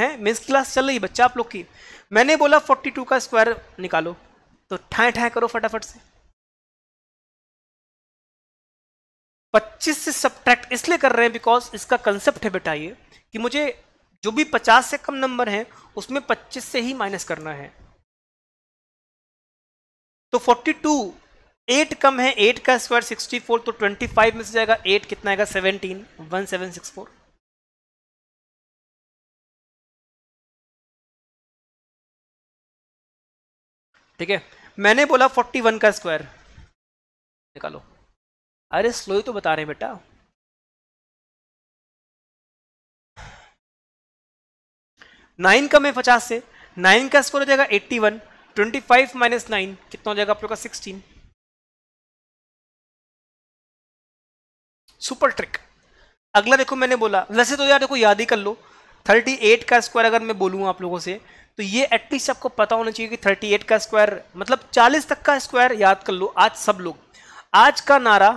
है मेन्स की क्लास चल रही है बच्चा आप लोग की मैंने बोला 42 का स्क्वायर निकालो तो ठाए ठाए करो फटाफट से 25 से सब्ट्रैक्ट इसलिए कर रहे हैं बिकॉज इसका कंसेप्ट है बेटा ये कि मुझे जो भी 50 से कम नंबर है उसमें 25 से ही माइनस करना है तो 42 एट कम है एट का स्क्वायर सिक्सटी फोर तो ट्वेंटी फाइव में से जाएगा एट कितना आएगा seventeen one seven six four
ठीक है मैंने बोला फोर्टी वन का स्क्वायर निकालो अरे स्लो ही तो बता रहे हैं बेटा नाइन
कम है पचास से नाइन का स्क्वायर हो जाएगा eighty one twenty five minus nine कितना हो जाएगा आप लोग का सिक्सटीन सुपर ट्रिक अगला देखो मैंने बोला वैसे तो यार देखो याद ही कर लो थर्टी एट का स्क्वायर अगर मैं बोलूँ आप लोगों से तो ये एटलीस्ट आपको पता होना चाहिए कि 38 का स्क्वायर मतलब 40 तक का स्क्वायर याद कर लो आज सब लोग आज का नारा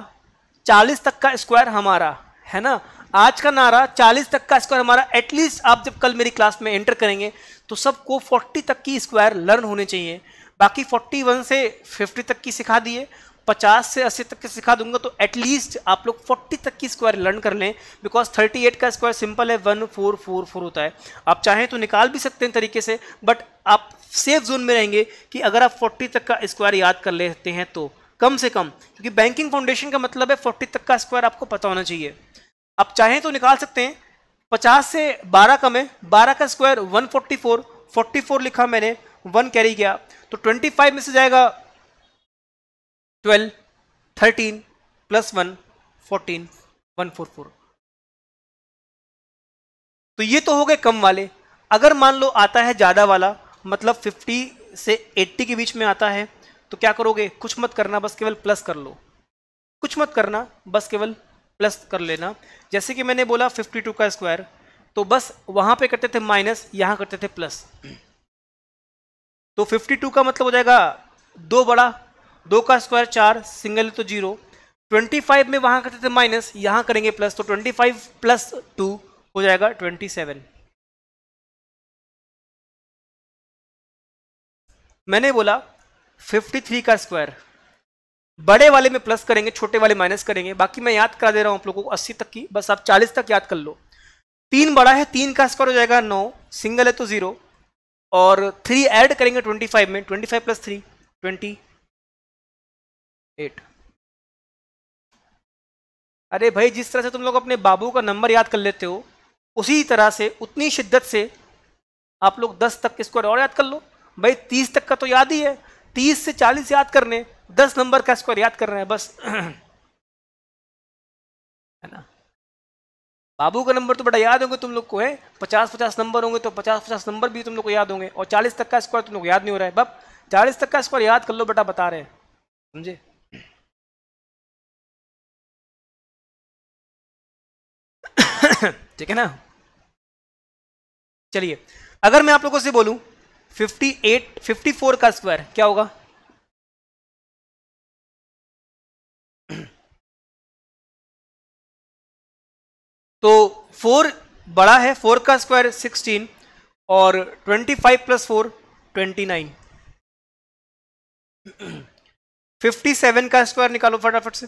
40 तक का स्क्वायर हमारा है ना आज का नारा 40 तक का स्क्वायर हमारा एटलीस्ट आप जब कल मेरी क्लास में एंटर करेंगे तो सबको 40 तक की स्क्वायर लर्न होने चाहिए बाकी 41 से 50 तक की सिखा दिए पचास से अस्सी तक के सिखा दूंगा तो एटलीस्ट आप लोग फोर्टी तक की स्क्वायर लर्न कर लें बिकॉज थर्टी एट का स्क्वायर सिंपल है वन फोर फोर फोर होता है आप चाहें तो निकाल भी सकते हैं तरीके से बट आप सेफ जोन में रहेंगे कि अगर आप फोर्टी तक का स्क्वायर याद कर लेते हैं तो कम से कम क्योंकि बैंकिंग फाउंडेशन का मतलब है फोर्टी तक का स्क्वायर आपको पता होना चाहिए आप चाहें तो निकाल सकते हैं पचास से बारह कम है बारह का square one forty four forty four लिखा मैंने वन कैरी किया तो ट्वेंटी फाइव में से जाएगा twelve thirteen plus one fourteen one four four तो ये तो हो गए कम वाले अगर मान लो आता है ज़्यादा वाला मतलब फिफ्टी से एट्टी के बीच में आता है तो क्या करोगे कुछ मत करना बस केवल प्लस कर लो कुछ मत करना बस केवल प्लस कर लेना जैसे कि मैंने बोला फिफ्टी टू का स्क्वायर तो बस वहां पे करते थे माइनस यहां करते थे प्लस तो फिफ्टी टू का मतलब हो जाएगा दो बड़ा दो का स्क्वायर चार सिंगल तो जीरो ट्वेंटी फाइव में वहां करते थे माइनस यहां करेंगे प्लस तो ट्वेंटी फाइव प्लस टू हो जाएगा ट्वेंटी सेवन मैंने बोला फिफ्टी थ्री का स्क्वायर बड़े वाले में प्लस करेंगे छोटे वाले माइनस करेंगे बाकी मैं याद करा दे रहा हूं आप लोगों को अस्सी तक की बस आप चालीस तक याद कर लो तीन बड़ा है तीन का स्क्वायर हो जाएगा नौ सिंगल है तो ज़ीरो और थ्री ऐड करेंगे ट्वेंटी फाइव में twenty five plus three twenty eight अरे भाई जिस तरह से तुम लोग अपने बाबू का नंबर याद कर लेते हो उसी तरह से उतनी शिद्दत से आप लोग दस तक स्क्वायर और याद कर लो भाई तीस तक का तो याद ही है तीस से चालीस याद करने दस नंबर का स्क्वायर याद कर रहे हैं बस है ना बाबू का नंबर तो बड़ा याद होंगे तुम लोग को है पचास पचास नंबर होंगे तो पचास पचास नंबर भी तुम लोग को याद होंगे और चालीस तक का स्क्वायर तुम लोग याद नहीं हो रहा है बब चालीस तक का स्क्वायर याद कर लो बेटा बता रहे हैं
समझे
ठीक है ना चलिए अगर मैं आप लोगों से बोलूं 58 54 का स्क्वायर क्या होगा तो फोर बड़ा है फोर का स्क्वायर सिक्सटीन और twenty five plus four twenty nine
fifty seven का स्क्वायर निकालो फटाफट से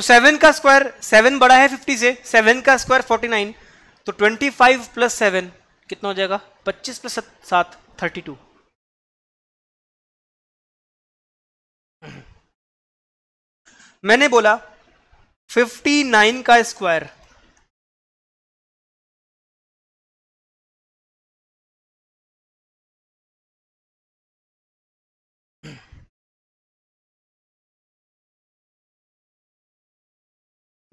तो सेवन का स्क्वायर सेवन बड़ा है फिफ्टी से सेवन का स्क्वायर फोर्टी नाइन तो ट्वेंटी फाइव प्लस सेवन कितना हो जाएगा पच्चीस प्लस सात थर्टी टू
मैंने बोला फिफ्टी नाइन का स्क्वायर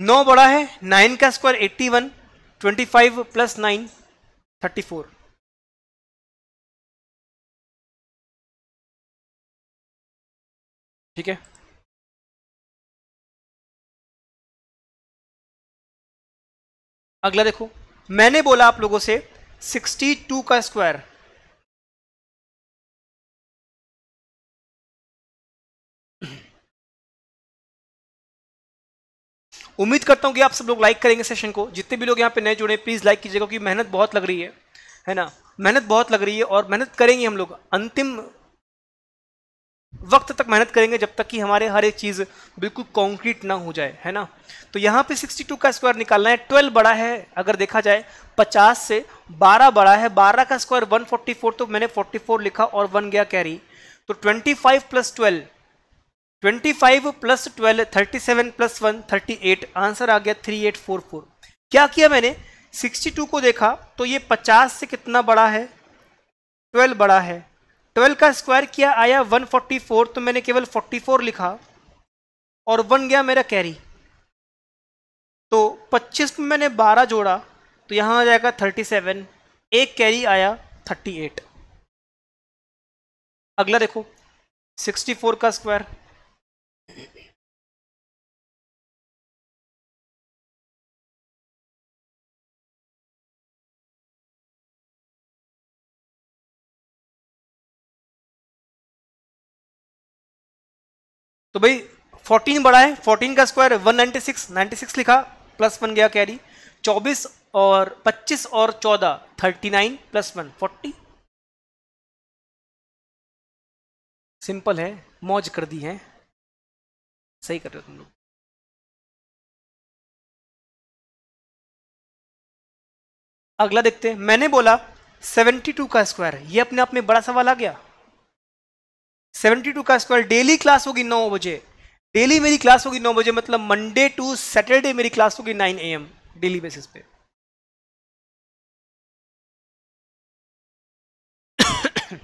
नौ बड़ा है नाइन का square eighty one twenty five plus nine thirty four ठीक है अगला देखो मैंने बोला आप लोगों से 62 का स्क्वायर
उम्मीद करता हूँ कि आप सब लोग लाइक करेंगे सेशन को जितने भी लोग यहाँ पे नए जुड़े प्लीज़ लाइक कीजिएगा क्योंकि मेहनत बहुत लग रही है है ना मेहनत बहुत लग रही है और मेहनत करेंगे हम लोग अंतिम वक्त तक मेहनत करेंगे जब तक कि हमारे हर एक चीज़ बिल्कुल कॉन्क्रीट ना हो जाए है ना तो यहाँ पे 62 का स्क्वायर निकालना है 12 बड़ा है अगर देखा जाए 50 से 12 बड़ा है 12 का स्क्वायर 144 तो मैंने 44 लिखा और 1 गया कैरी तो 25 five plus twelve twenty five plus twelve thirty seven plus one thirty eight answer आ गया थ्री एट फोर फोर क्या किया मैंने सिक्सटी टू को देखा तो ये पचास से कितना बड़ा है ट्वेल्व बड़ा है ट्वेल्व का स्क्वायर किया आया वन फोर्टी फोर तो मैंने केवल फोर्टी फोर लिखा और वन गया मेरा कैरी तो पच्चीस में मैंने बारह जोड़ा तो यहाँ आ जाएगा थर्टी सेवन एक कैरी आया थर्टी एट अगला देखो सिक्सटी फोर का स्क्वायर तो भाई 14 बड़ा है 14 का स्क्वायर सिक्स 196 96 लिखा प्लस वन गया कैरी 24 और 25 और 14 39 प्लस वन फोर्टी सिंपल है मौज कर दी
है सही कर रहे हो तुम लोग अगला देखते हैं मैंने बोला 72
का स्क्वायर ये अपने आप में बड़ा सवाल आ गया सेवेंटी टू का स्क्वायर डेली क्लास होगी नौ बजे डेली मेरी क्लास होगी नौ बजे मतलब मंडे टू सैटरडे मेरी क्लास होगी nine A M daily basis पे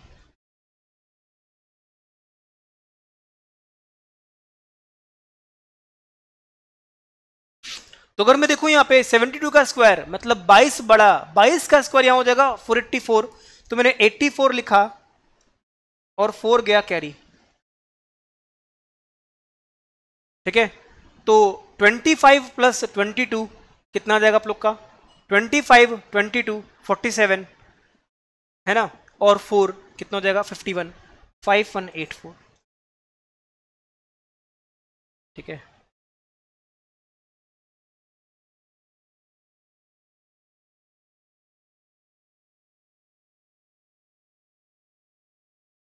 तो अगर मैं देखूं यहाँ पे 72 का स्क्वायर मतलब 22 बड़ा 22 का स्क्वायर यहां हो जाएगा 484 तो मैंने 84 लिखा और फोर गया कैरी ठीक है तो 25 प्लस 22 कितना जाएगा आप लोग का 25 22 47 है ना और फोर कितना हो जाएगा 51 5184 ठीक है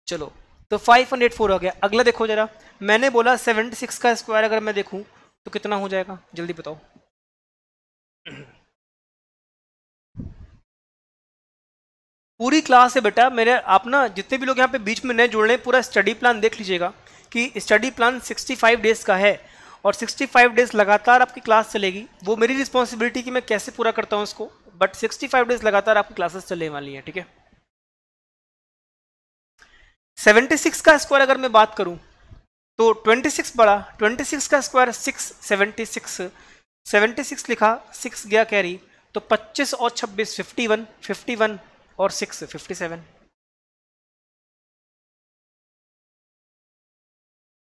चलो तो 504 हो गया अगला देखो जरा मैंने बोला 76 का स्क्वायर अगर मैं देखूं तो कितना हो जाएगा जल्दी बताओ पूरी क्लास है बेटा मेरे आप ना जितने भी लोग यहाँ पे बीच में नए जुड़ रहे हैं पूरा स्टडी प्लान देख लीजिएगा कि स्टडी प्लान 65 डेज का है और 65 डेज लगातार आपकी क्लास चलेगी वो मेरी रिस्पॉन्सिबिलिटी कि मैं कैसे पूरा करता हूँ उसको बट 65 डेज लगातार आपकी क्लासेस चलने वाली हैं ठीक है 76 का स्क्वायर अगर मैं बात करूं तो 26 बड़ा 26 का स्क्वायर 676 76 76 लिखा 6 गया कैरी तो 25 और 26 51 51 और 6
57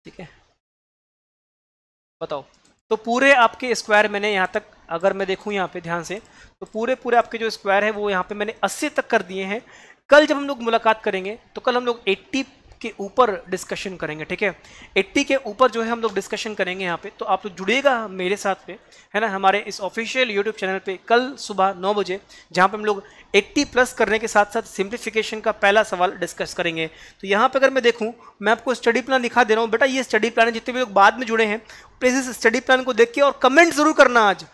ठीक
है बताओ तो पूरे आपके स्क्वायर मैंने यहाँ तक अगर मैं देखूँ यहाँ पे ध्यान से तो पूरे पूरे आपके जो स्क्वायर है वो यहाँ पे मैंने 80 तक कर दिए हैं कल जब हम लोग मुलाकात करेंगे तो कल हम लोग 80 के ऊपर डिस्कशन करेंगे ठीक है 80 के ऊपर जो है हम लोग डिस्कशन करेंगे यहाँ पे तो आप लोग जुड़िएगा मेरे साथ पे है ना हमारे इस ऑफिशियल यूट्यूब चैनल पे कल सुबह नौ बजे जहाँ पे हम लोग 80 प्लस करने के साथ साथ सिंप्लीफिकेशन का पहला सवाल डिस्कस करेंगे तो यहाँ पर अगर मैं देखूँ मैं आपको स्टडी प्लान दिखा दे रहा हूँ बेटा ये स्टडी प्लान जितने भी लोग बाद में जुड़े हैं प्लीज़ इस स्टडी प्लान को देखिए और कमेंट ज़रूर करना आज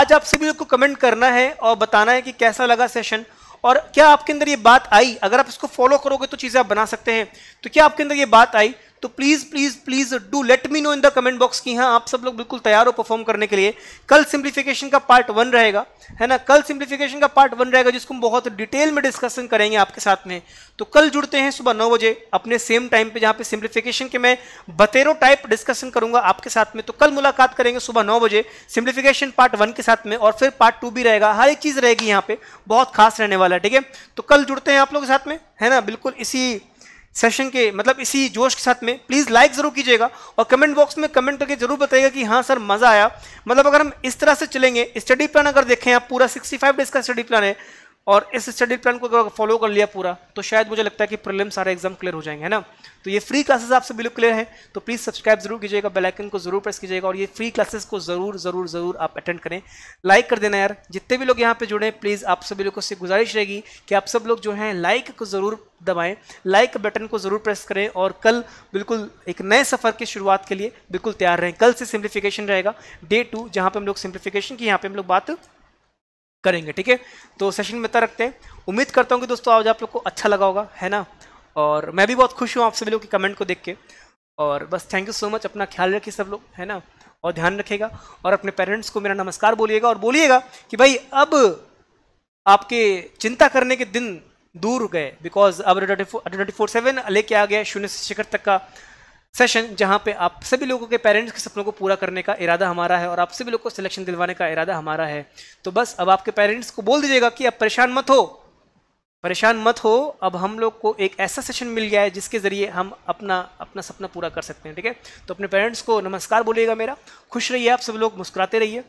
आज आप सभी लोग को कमेंट करना है और बताना है कि कैसा लगा सेशन और क्या आपके अंदर ये बात आई अगर आप इसको फॉलो करोगे तो चीज़ें आप बना सकते हैं तो क्या आपके अंदर ये बात आई तो please please please do let me know in the comment box की हाँ आप सब लोग बिल्कुल तैयार हो परफॉर्म करने के लिए कल सिंप्लीफिकेशन का पार्ट वन रहेगा है ना कल सिंप्लीफिकेशन का पार्ट वन रहेगा जिसको हम बहुत डिटेल में डिस्कशन करेंगे आपके साथ में तो कल जुड़ते हैं सुबह नौ बजे अपने सेम टाइम पे जहाँ पे सिंप्लीफिकेशन के मैं बतेरों टाइप डिस्कशन करूंगा आपके साथ में तो कल मुलाकात करेंगे सुबह नौ बजे सिंप्लीफिकेशन पार्ट वन के साथ में और फिर पार्ट टू भी रहेगा हर एक चीज़ रहेगी यहाँ पे बहुत खास रहने वाला है ठीक है तो कल जुड़ते हैं आप लोग के साथ में है ना बिल्कुल इसी सेशन के मतलब इसी जोश के साथ में प्लीज़ लाइक ज़रूर कीजिएगा और कमेंट बॉक्स में कमेंट करके ज़रूर बताइएगा कि हाँ सर मज़ा आया मतलब अगर हम इस तरह से चलेंगे स्टडी प्लान अगर देखें आप पूरा 65 डेज का स्टडी प्लान है और इस स्टडी प्लान को अगर फॉलो कर लिया पूरा तो शायद मुझे लगता है कि प्रॉब्लम सारे एग्जाम क्लियर हो जाएंगे है ना तो ये फ्री क्लासेस आपसे बिल्कुल क्लियर है तो प्लीज़ सब्सक्राइब जरूर कीजिएगा बेल आइकन को जरूर प्रेस कीजिएगा और ये फ्री क्लासेस को जरूर जरूर जरूर आप अटेंड करें लाइक कर देना यार जितने भी लोग यहाँ पे जुड़े प्लीज़ आप सभी लोगों से गुजारिश रहेगी कि आप सब लोग जो हैं लाइक को ज़रूर दबाएं लाइक बटन को ज़रूर प्रेस करें और कल बिल्कुल एक नए सफ़र की शुरुआत के लिए बिल्कुल तैयार रहें कल से सिंप्लीफिकेशन रहेगा डे टू जहाँ पर हम लोग सिंप्लीफिकेशन की यहाँ पर हम लोग बात करेंगे ठीक है तो सेशन में तय रखते हैं उम्मीद करता हूँ कि दोस्तों आज आप लोग को अच्छा लगा होगा है ना और मैं भी बहुत खुश हूँ आप सभी लोग के कमेंट को देख के और बस थैंक यू सो मच अपना ख्याल रखिए सब लोग है ना और ध्यान रखेगा और अपने पेरेंट्स को मेरा नमस्कार बोलिएगा और बोलिएगा कि भाई अब आपके चिंता करने के दिन दूर गए बिकॉज अब ट्वेंटी फोर सेवन लेके आ गया शून्य से शिखर तक का सेशन जहाँ पे आप सभी लोगों के पेरेंट्स के सपनों को पूरा करने का इरादा हमारा है और आप सभी लोग को सिलेक्शन दिलवाने का इरादा हमारा है तो बस अब आपके पेरेंट्स को बोल दीजिएगा कि आप परेशान मत हो परेशान मत हो अब हम लोग को एक ऐसा सेशन मिल गया है जिसके ज़रिए हम अपना अपना सपना पूरा कर सकते हैं ठीक है तो अपने पेरेंट्स को नमस्कार बोलिएगा मेरा खुश रहिए आप सभी लोग मुस्कुराते रहिए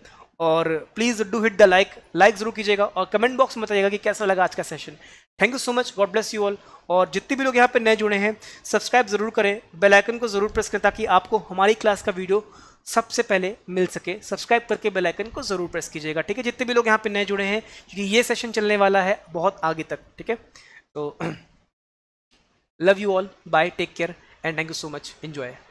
और please do hit the like like ज़रूर कीजिएगा और कमेंट बॉक्स में बताइएगा कि कैसा लगा आज का session thank you so much God bless you all और जितने भी लोग यहाँ पे नए जुड़े हैं सब्सक्राइब ज़रूर करें बेल आइकन को ज़रूर प्रेस करें ताकि आपको हमारी क्लास का वीडियो सबसे पहले मिल सके सब्सक्राइब करके बेल आइकन को ज़रूर प्रेस कीजिएगा ठीक है जितने भी लोग यहाँ पे नए जुड़े हैं क्योंकि ये सेशन चलने वाला है बहुत आगे तक ठीक है तो love you all bye take care and thank you so much enjoy